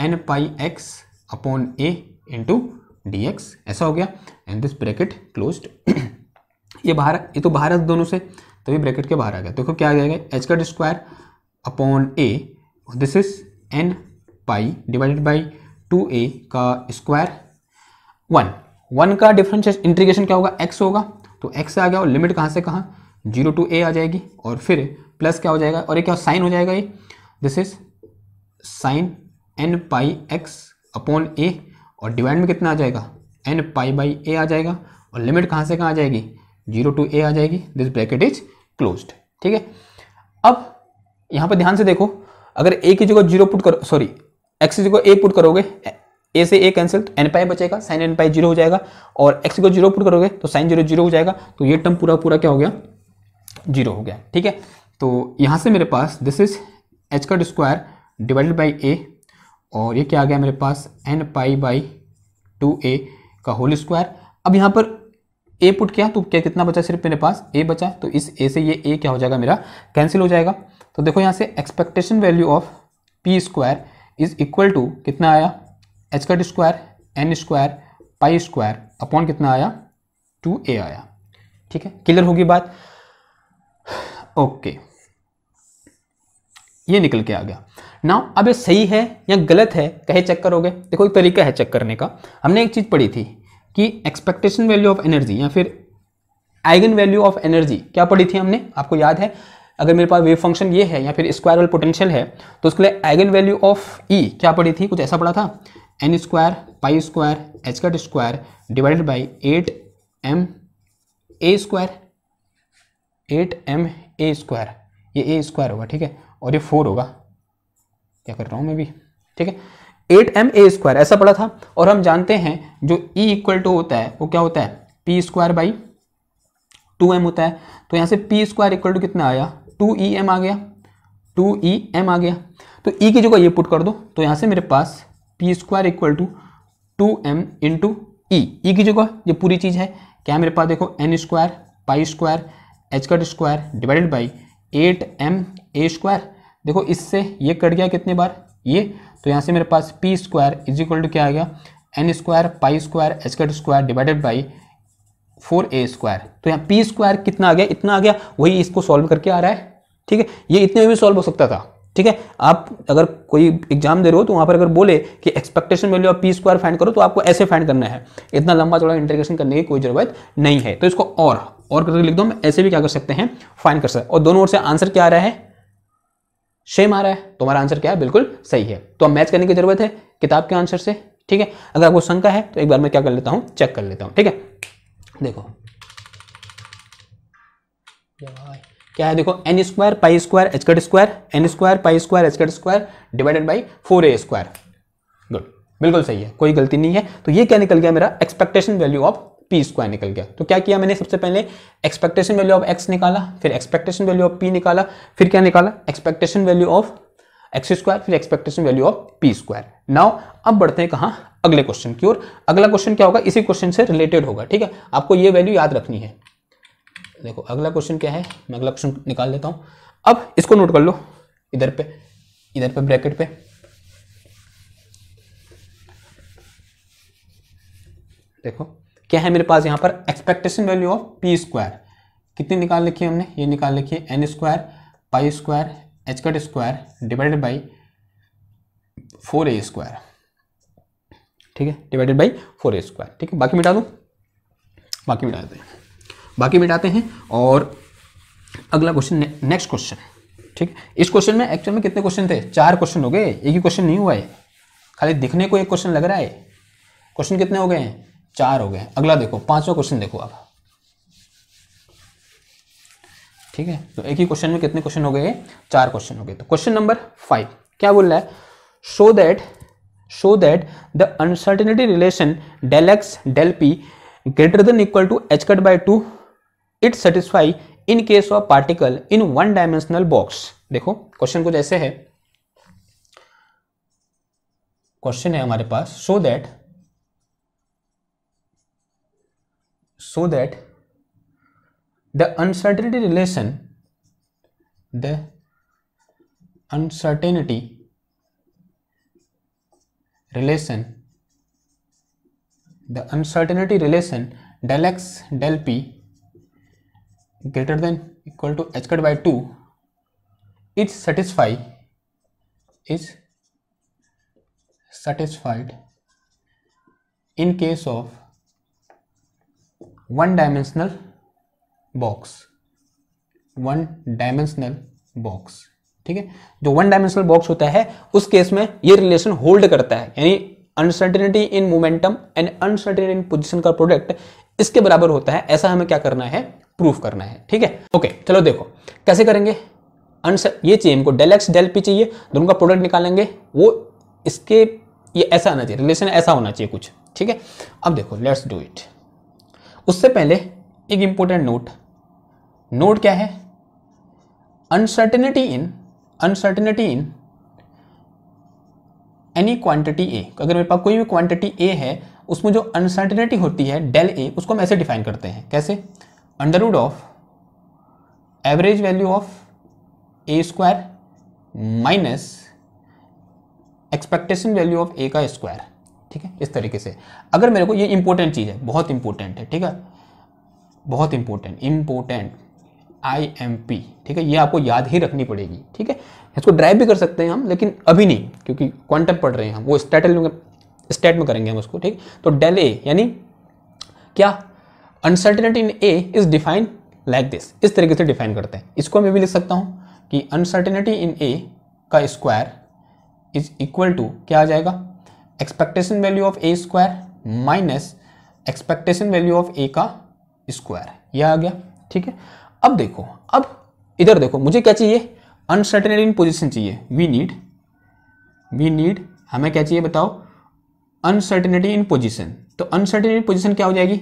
Speaker 1: N pi x upon a into d x ऐसा हो गया एंड दिस ब्रैकेट क्लोज्ड ये बाहर ये तो बाहर दोनों से तो ये ब्रैकेट के बाहर आ गया देखो क्या आ जाएगा h cut square upon a this is n pi divided by two a का स्क्वायर वन वन का डिफरेंस इंटीग्रेशन क्या होगा एक्स होगा तो एक्स आ गया और लिमिट कहाँ से कहाँ जीरो टू ए आ जाएगी और फिर प्लस क्या हो जाएगा और ये क्या साइन हो जाएगा ये this is sine N pi x upon a और डिवाइड में कितना आ जाएगा एन पाई बाई ए आ जाएगा और लिमिट कहाँ से कहाँ आ जाएगी जीरो टू ए आ जाएगी दिस ब्रैकेट इज क्लोज्ड ठीक है अब यहां पर ध्यान से देखो अगर ए की जगह जीरो पुट करो सॉरी एक्स की जगह ए पुट करोगे ए से ए कैंसिल तो एन पाई बचेगा साइन एन पाई जीरो हो जाएगा और एक्स को जीरो पुट करोगे तो साइन जीरो जीरो हो जाएगा तो ये टर्म पूरा पूरा क्या हो गया जीरो हो गया ठीक है तो यहां से मेरे पास this is h cut square divided by a और ये क्या आ गया मेरे पास n pi by two a का होल स्क्वायर अब यहाँ पर ए पुट किया तो क्या कितना बचा सिर्फ मेरे पास ए बचा तो इस ए से ये ए क्या हो जाएगा मेरा कैंसिल हो जाएगा तो देखो यहाँ से expectation value of P square is equal to कितना आया h cut square n square pi square upon कितना आया टू ए आया ठीक है क्लियर होगी बात ओके ये निकल के आ गया ना अब ये सही है या गलत है कहे चेक करोगे देखो एक तरीका है चेक करने का हमने एक चीज़ पढ़ी थी कि एक्सपेक्टेशन वैल्यू ऑफ एनर्जी या फिर आइगन वैल्यू ऑफ एनर्जी क्या पढ़ी थी हमने आपको याद है अगर मेरे पास वेव फंक्शन ये है या फिर स्क्वायर वाल पोटेंशियल है तो उसके लिए आइगन वैल्यू ऑफ ई क्या पढ़ी थी कुछ ऐसा पढ़ा था n square pi square h cut square divided by eight m a square eight m a square ये ए स्क्वायर होगा ठीक है और ये फोर होगा क्या कर रहा हूँ मैं भी ठीक है एट एम ए स्क्वायर ऐसा पढ़ा था और हम जानते हैं जो E इक्वल टू होता है वो क्या होता है p square by two m होता है तो यहाँ से पी स्क्वायर इक्वल टू कितना आया टू ई एम आ गया टू ई एम आ गया तो e की जगह ये पुट कर दो तो यहाँ से मेरे पास p square equal to two m into e e की जगह ये पूरी चीज़ है क्या मेरे पास देखो n square pi square h cut square divided by eight m a square देखो इससे ये कट गया कितने बार ये तो यहाँ से मेरे पास p square is equal to क्या आ गया n square pi square h cut square divided by four a square तो यहाँ पी स्क्वायर कितना आ गया इतना आ गया वही इसको सॉल्व करके आ रहा है ठीक है ये इतने में भी सॉल्व हो सकता था ठीक है आप अगर कोई एग्जाम दे रहे हो तो वहाँ पर अगर बोले कि एक्सपेक्टेशन वैल्यू आप पी स्क्वायर फाइंड करो तो आपको ऐसे फाइंड करना है इतना लंबा चौड़ा इंटरग्रेशन करने की कोई जरूरत नहीं है तो इसको और और करके लिख दो हम ऐसे भी क्या कर सकते हैं फाइन कर सकते हैं और दोनों ओर से आंसर क्या आ रहा है सेम आ रहा है तो हमारा आंसर क्या है बिल्कुल सही है तो अब मैच करने की जरूरत है किताब के आंसर से ठीक है अगर आपको शंका है तो एक बार मैं क्या कर लेता हूँ चेक कर लेता हूँ ठीक है देखो क्या है देखो n square pi square h cut square n square pi square h cut square divided by four a square good बिल्कुल सही है कोई गलती नहीं है तो ये क्या निकल गया मेरा expectation value of P square निकल गया तो क्या किया मैंने सबसे पहले एक्सपेक्टेशन वैल्यू ऑफ एक्स निकाला फिर एक्सपेक्टेशन वैल्यू ऑफ पी निकाला फिर क्या निकाला expectation value of x square फिर expectation value of P square now अब बढ़ते हैं कहाँ अगले क्वेश्चन की ओर अगला क्वेश्चन क्या होगा इसी क्वेश्चन से रिलेटेड होगा ठीक है आपको ये वैल्यू याद रखनी है देखो अगला क्वेश्चन क्या है मैं अगला क्वेश्चन निकाल लेता हूँ अब इसको नोट कर लो इधर पे इधर पे ब्रैकेट पे देखो क्या है मेरे पास यहाँ पर expectation value of P square कितनी निकाल लिखी हमने ये निकाल लिखी है n square pi square h cut square divided by four a square ठीक है divided by four a square ठीक है बाकी मिटा दो बाकी मिटा देते हैं बाकी मिटाते हैं और अगला क्वेश्चन नेक्स्ट क्वेश्चन ठीक है इस क्वेश्चन में एक्चुअल में कितने क्वेश्चन थे चार क्वेश्चन हो गए एक ही क्वेश्चन नहीं हुआ है खाली दिखने को एक क्वेश्चन लग रहा है क्वेश्चन कितने हो गए हैं चार हो गए अगला देखो पांचवा क्वेश्चन देखो आप ठीक है तो एक ही क्वेश्चन में कितने क्वेश्चन हो गए चार क्वेश्चन हो गए तो क्वेश्चन नंबर फाइव क्या बोल रहा है show that show that the uncertainty relation del x del p greater than equal to h cut by two it satisfy in case of particle in one dimensional box देखो question कुछ ऐसे है question है हमारे पास show that so that the uncertainty relation the uncertainty relation the uncertainty relation del x del p greater than equal to h cut by 2 is satisfied is satisfied in case of one dimensional box one dimensional box ठीक है जो one dimensional box होता है उस case में ये relation hold करता है यानी uncertainty in momentum and uncertainty in position का प्रोडक्ट इसके बराबर होता है ऐसा हमें क्या करना है प्रूफ करना है ठीक है ओके चलो देखो कैसे करेंगे आंसर ये चाहिए हमको डेल एक्स डेल पी चाहिए दोनों का प्रोडक्ट निकालेंगे वो इसके ये ऐसा आना चाहिए रिलेशन ऐसा होना चाहिए कुछ ठीक है अब देखो लेट्स डू इट उससे पहले एक इंपॉर्टेंट नोट नोट क्या है uncertainty in uncertainty in any quantity a अगर मेरे पास कोई भी क्वांटिटी ए है उसमें जो अनसर्टेनिटी होती है डेल ए उसको हम ऐसे डिफाइन करते हैं कैसे under of average value of a square minus expectation value of a का स्क्वायर ठीक है इस तरीके से अगर मेरे को ये इंपॉर्टेंट चीज़ है बहुत इंपॉर्टेंट है ठीक है बहुत important important I M P ठीक है ये आपको याद ही रखनी पड़ेगी ठीक है इसको ड्राइव भी कर सकते हैं हम लेकिन अभी नहीं क्योंकि क्वांटम पढ़ रहे हैं हम वो स्टेटल में स्टेट में करेंगे हम उसको ठीक तो डेल ए यानी क्या uncertainty in a is define like this इस तरीके से डिफाइन करते हैं इसको मैं भी लिख सकता हूँ कि अनसर्टेनिटी इन ए का स्क्वायर इज इक्वल टू क्या आ जाएगा expectation value of a square minus expectation value of a का स्क्वायर यह आ गया ठीक है अब देखो अब इधर देखो मुझे क्या चाहिए अनसर्टेनिटी इन पोजिशन चाहिए वी नीड वी नीड हमें क्या चाहिए बताओ अनसर्टेनिटी इन पोजिशन तो इन पोजिशन क्या हो जाएगी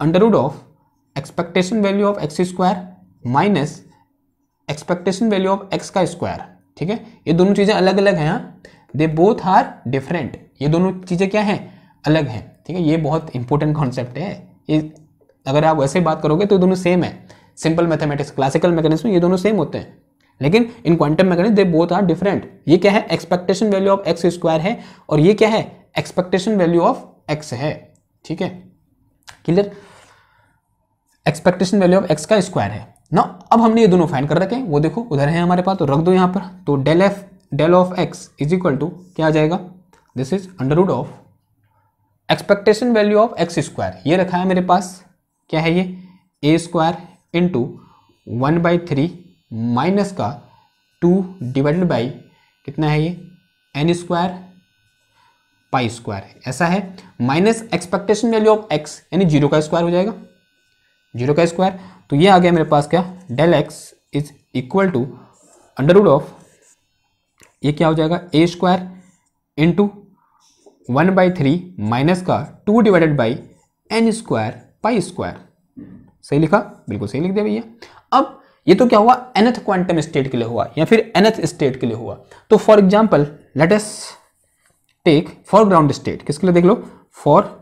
Speaker 1: under root of expectation value of x square minus expectation value of x का स्क्वायर ठीक है ये दोनों चीज़ें अलग अलग हैं दे बोथ आर डिफरेंट ये दोनों चीज़ें क्या हैं अलग हैं ठीक है ये बहुत इंपॉर्टेंट कॉन्सेप्ट है ये अगर आप वैसे बात करोगे तो ये दोनों सेम है सिंपल मैथमेटिक्स क्लासिकल मैकेनिज्म ये दोनों सेम होते हैं लेकिन in quantum mechanism they both are different ये क्या है expectation value of x square है और ये क्या है एक्सपेक्टेशन वैल्यू ऑफ एक्स है ठीक है clear expectation value of x का स्क्वायर है ना अब हमने ये दोनों फाइन कर रखे हैं वो देखो उधर है हमारे पास तो रख दो यहाँ पर तो del f del of x is equal to क्या आ जाएगा this is under root of expectation value of x square ये रखा है मेरे पास क्या है ये a square into one by three minus का टू डिवाइडेड बाई कितना है ये एन स्क्वायर पाई स्क्वायर ऐसा है minus expectation value of x यानी जीरो का स्क्वायर हो जाएगा जीरो का स्क्वायर तो ये आ गया मेरे पास क्या del x is equal to under of ये क्या हो जाएगा a square into one by three minus का two divided by n square pi square सही लिखा बिल्कुल सही लिख दिया भैया अब ये तो क्या हुआ एनथ क्वांटम स्टेट के लिए हुआ या फिर एनथ स्टेट के लिए हुआ तो for example let's take for ground state किसके लिए देख लो फॉर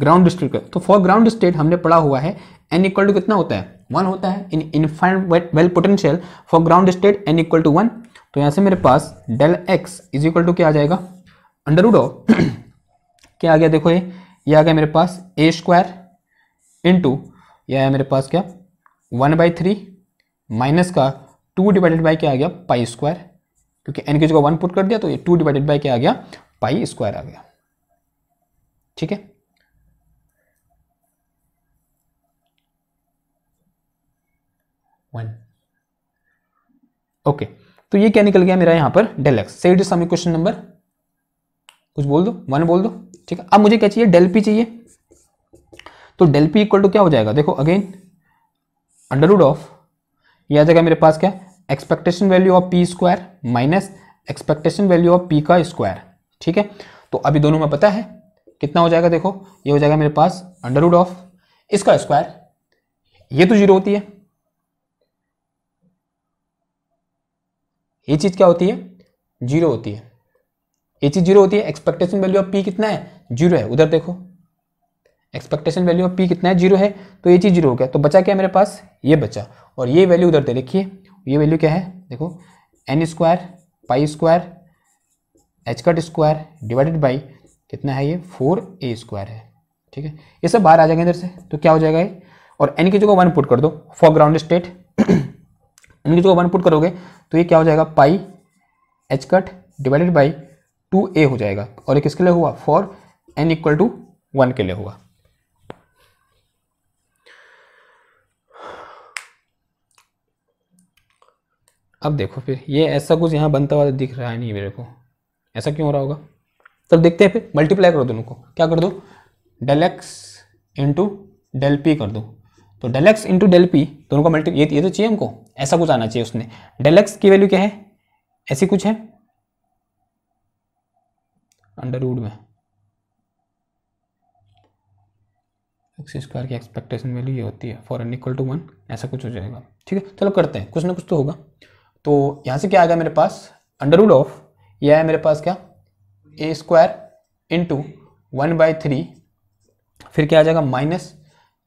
Speaker 1: ग्राउंड स्टेट का तो फॉर ग्राउंड स्टेट हमने पढ़ा हुआ है एन इक्वल टू कितना होता है वन होता है in infinite well potential for ground state n equal to one तो यहाँ से मेरे पास del x is equal to क्या आ जाएगा अंडर रूट ऑफ [CLEARS THROAT] क्या आ गया देखो ये ये आ गया मेरे पास ए स्क्वायर इंटू यह आया मेरे पास क्या वन बाई थ्री माइनस का टू डिवाइडेड बाई क्या आ गया पाई स्क्वायर क्योंकि एन की जगह वन पुट कर दिया तो ये टू डिवाइडेड बाई क्या आ गया पाई स्क्वायर आ गया ठीक है वन ओके तो ये क्या निकल गया मेरा यहां पर del x set is some number कुछ बोल दो वन बोल दो ठीक है अब मुझे क्या चाहिए डेल पी चाहिए तो डेल पी इक्वल टू क्या हो जाएगा देखो अगेन अंडर ऑफ यह आ जाएगा मेरे पास क्या expectation value of P square minus expectation value of p का स्क्वायर ठीक है तो अभी दोनों में पता है कितना हो जाएगा देखो ये हो जाएगा मेरे पास अंडर ऑफ इसका स्क्वायर ये तो जीरो होती है ये चीज़ क्या होती है जीरो होती है ए चीज जीरो होती है एक्सपेक्टेशन वैल्यू ऑफ पी कितना है जीरो है उधर देखो एक्सपेक्टेशन वैल्यू ऑफ पी कितना है जीरो है तो ये चीज जीरो हो गया तो बचा क्या है मेरे पास ये बचा और ये वैल्यू उधर दे देखिए ये वैल्यू क्या है देखो n square pi square h cut square divided by कितना है ये फोर ए स्क्वायर है ठीक है ये सब बाहर आ जाएंगे इधर से तो क्या हो जाएगा ये और एन की जगह वन पुट कर दो फॉर ग्राउंड स्टेट एन की जगह वन पुट करोगे तो ये क्या हो जाएगा pi h cut divided by two a हो जाएगा और ये किसके लिए हुआ for n equal to one के लिए हुआ अब देखो फिर ये ऐसा कुछ यहाँ बनता हुआ दिख रहा है नहीं मेरे को ऐसा क्यों हो रहा होगा तब तो देखते हैं फिर मल्टीप्लाई करो दोनों को क्या कर दो del x into del p कर दो तो del x into del p दोनों का मल्टी ये ये तो चाहिए हमको ऐसा कुछ आना चाहिए उसने डेल एक्स की वैल्यू क्या है ऐसी कुछ है अंडर में एक्स स्क्वायर की एक्सपेक्टेशन वैल्यू ये होती है for n equal to one ऐसा कुछ हो जाएगा ठीक है चलो करते हैं कुछ ना कुछ तो होगा तो यहाँ से क्या आएगा मेरे पास अंडर रूड ऑफ यह आया मेरे पास क्या a square into one by three फिर क्या आ जाएगा माइनस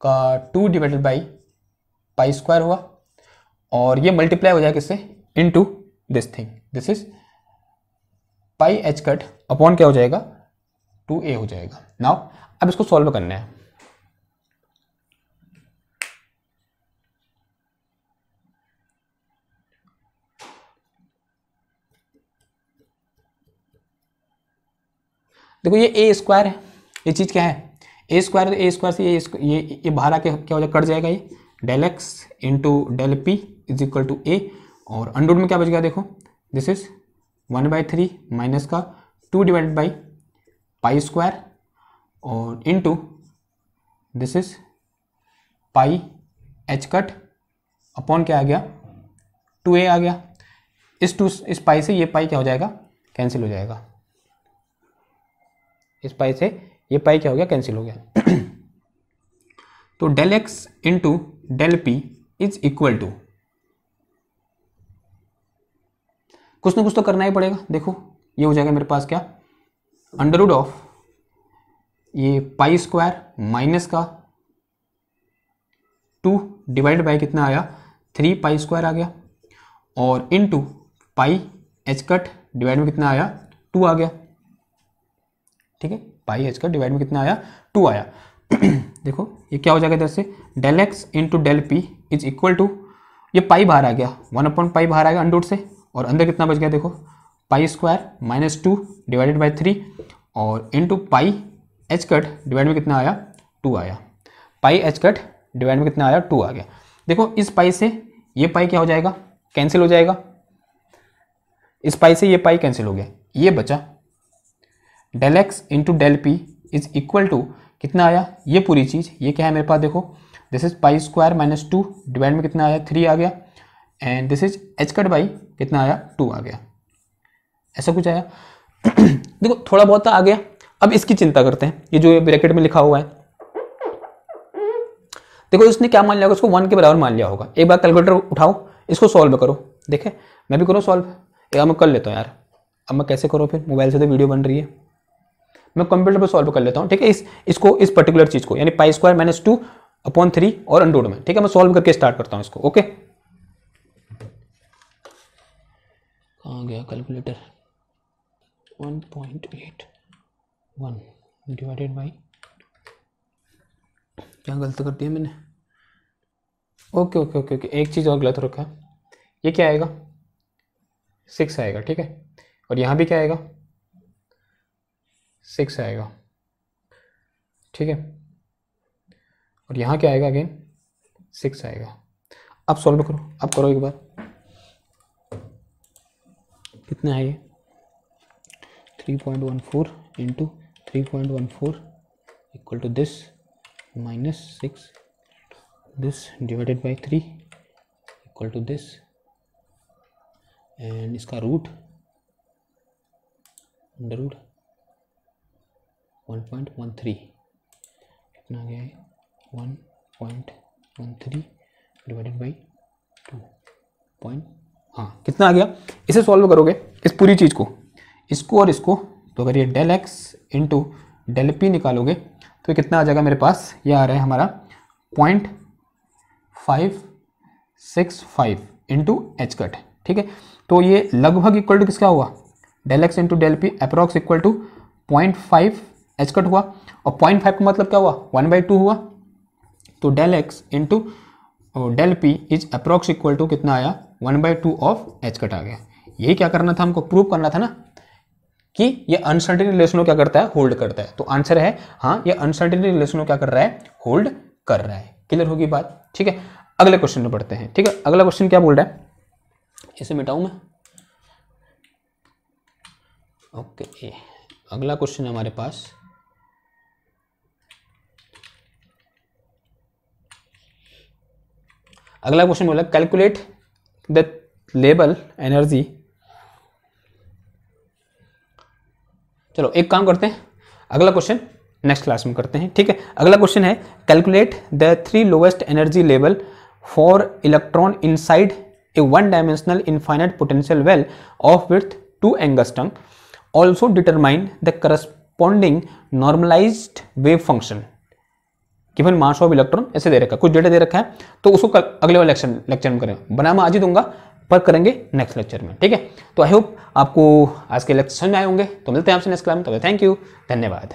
Speaker 1: का two divided by pi square हुआ और ये मल्टीप्लाई हो जाएगा किससे into this thing this is pi h cut upon क्या हो जाएगा टू ए हो जाएगा नाउ अब इसको सॉल्व करना है देखो ये ए स्क्वायर है ये चीज़ क्या है ए स्क्वायर तो ए स्क्वायर से ये ये ये बाहर आके क्या हो जाएगा कट जाएगा ये del x into del p is equal to ए और अंडूड में क्या बच गया देखो this is one by three minus का two divide by pi square और into this is pi h cut upon क्या आ गया टू ए आ गया इस टू इस पाई से ये पाई क्या हो जाएगा कैंसिल हो जाएगा इस पाई से ये पाई क्या हो गया कैंसिल हो गया [CLEARS THROAT] तो del x into del p is equal to कुछ ना कुछ तो करना ही पड़ेगा देखो ये हो जाएगा मेरे पास क्या अंडर ऑफ ये पाई स्क्वायर माइनस का टू डिवाइड बाय कितना आया थ्री पाई स्क्वायर आ गया और into pi h cut divide में कितना आया टू आ गया ठीक है पाई एच कट डिवाइड में कितना आया टू आया [CLEARS THROAT] देखो ये क्या हो जाएगा इधर से del x into del p is equal to ये पाई बाहर आ गया वन अपॉइंट पाई बाहर आ गया अंडूट से और अंदर कितना बच गया देखो pi square minus two divided by three और into pi h cut divide में कितना आया टू आया पाई एच कट डिवाइड में कितना आया टू आ गया देखो इस पाई से ये पाई क्या हो जाएगा कैंसिल हो जाएगा इस पाई से ये पाई कैंसिल हो गया ये बचा del x into del p is equal to कितना आया ये पूरी चीज़ ये क्या है मेरे पास देखो this is pi square minus two divide में कितना आया थ्री आ गया and this is h cut by कितना आया टू आ गया ऐसा कुछ आया [CLEARS THROAT] देखो थोड़ा बहुत तो आ गया अब इसकी चिंता करते हैं ये जो ब्रैकेट में लिखा हुआ है देखो इसने क्या मान लिया होगा उसको वन के बराबर मान लिया होगा एक बार कैलकुलेटर उठाओ इसको सॉल्व करो देखे मैं भी करूँ सॉल्व यार मैं कर लेता हूँ यार अब मैं कैसे करूँ फिर मोबाइल से तो वीडियो बन रही है मैं कंप्यूटर पर सॉल्व कर लेता हूँ ठीक है इस इसको इस पर्टिकुलर चीज़ को यानी pi square minus two upon three और अंडोड में ठीक है मैं सॉल्व करके स्टार्ट करता हूँ इसको ओके आ गया कैलकुलेटर 1.81 डिवाइडेड बाई क्या गलत कर दिया मैंने ओके ओके ओके ओके एक चीज़ और गलत रखा ये क्या आएगा सिक्स आएगा ठीक है और यहाँ भी क्या आएगा सिक्स आएगा ठीक है और यहाँ क्या आएगा अगेन सिक्स आएगा अब सॉल्व करो अब करो एक बार कितना है ये three point one four into three point one four equal to this minus six this divided by three equal to this and इसका root under root one point one three कितना गया है one point one three divided by two point हाँ कितना आ गया इसे solve करोगे इस पूरी चीज़ को इसको और इसको तो अगर ये del x into del p निकालोगे तो कितना आ जाएगा मेरे पास ये आ रहा है हमारा point five six five into h cut ठीक है तो ये लगभग इक्वल टू किसका हुआ del x into del p approx equal to point five h cut हुआ और पॉइंट फाइव का मतलब क्या हुआ वन बाई टू हुआ तो del x into del p is approx equal to कितना आया one by two of h cut आ गया यही क्या करना था हमको प्रूव करना था ना कि ये अनसर्टिन रिलेशन क्या करता है होल्ड करता है तो आंसर है हाँ ये अनसर्टिन रिलेशन क्या कर रहा है होल्ड कर रहा है क्लियर होगी बात ठीक है अगले क्वेश्चन में पढ़ते हैं ठीक है अगला क्वेश्चन क्या बोल रहा है इसे मिटाऊ मैं ओके अगला क्वेश्चन हमारे पास अगला क्वेश्चन बोला कैलकुलेट that label एनर्जी चलो एक काम करते हैं अगला क्वेश्चन नेक्स्ट क्लास में करते हैं ठीक है अगला क्वेश्चन है calculate the three lowest energy level for electron inside a one dimensional infinite potential well of with two angstrom also determine the corresponding normalized wave function given mass of electron ऐसे दे रखा है कुछ data दे रखा है तो उसको अगले वाले लेक्चर लेक्चर में करें बना मैं आज ही दूंगा पर करेंगे नेक्स्ट लेक्चर में ठीक है तो आई होप आपको आज के लेक्चर में आए होंगे तो मिलते हैं आपसे नेक्स्ट क्लास में तो थैंक यू धन्यवाद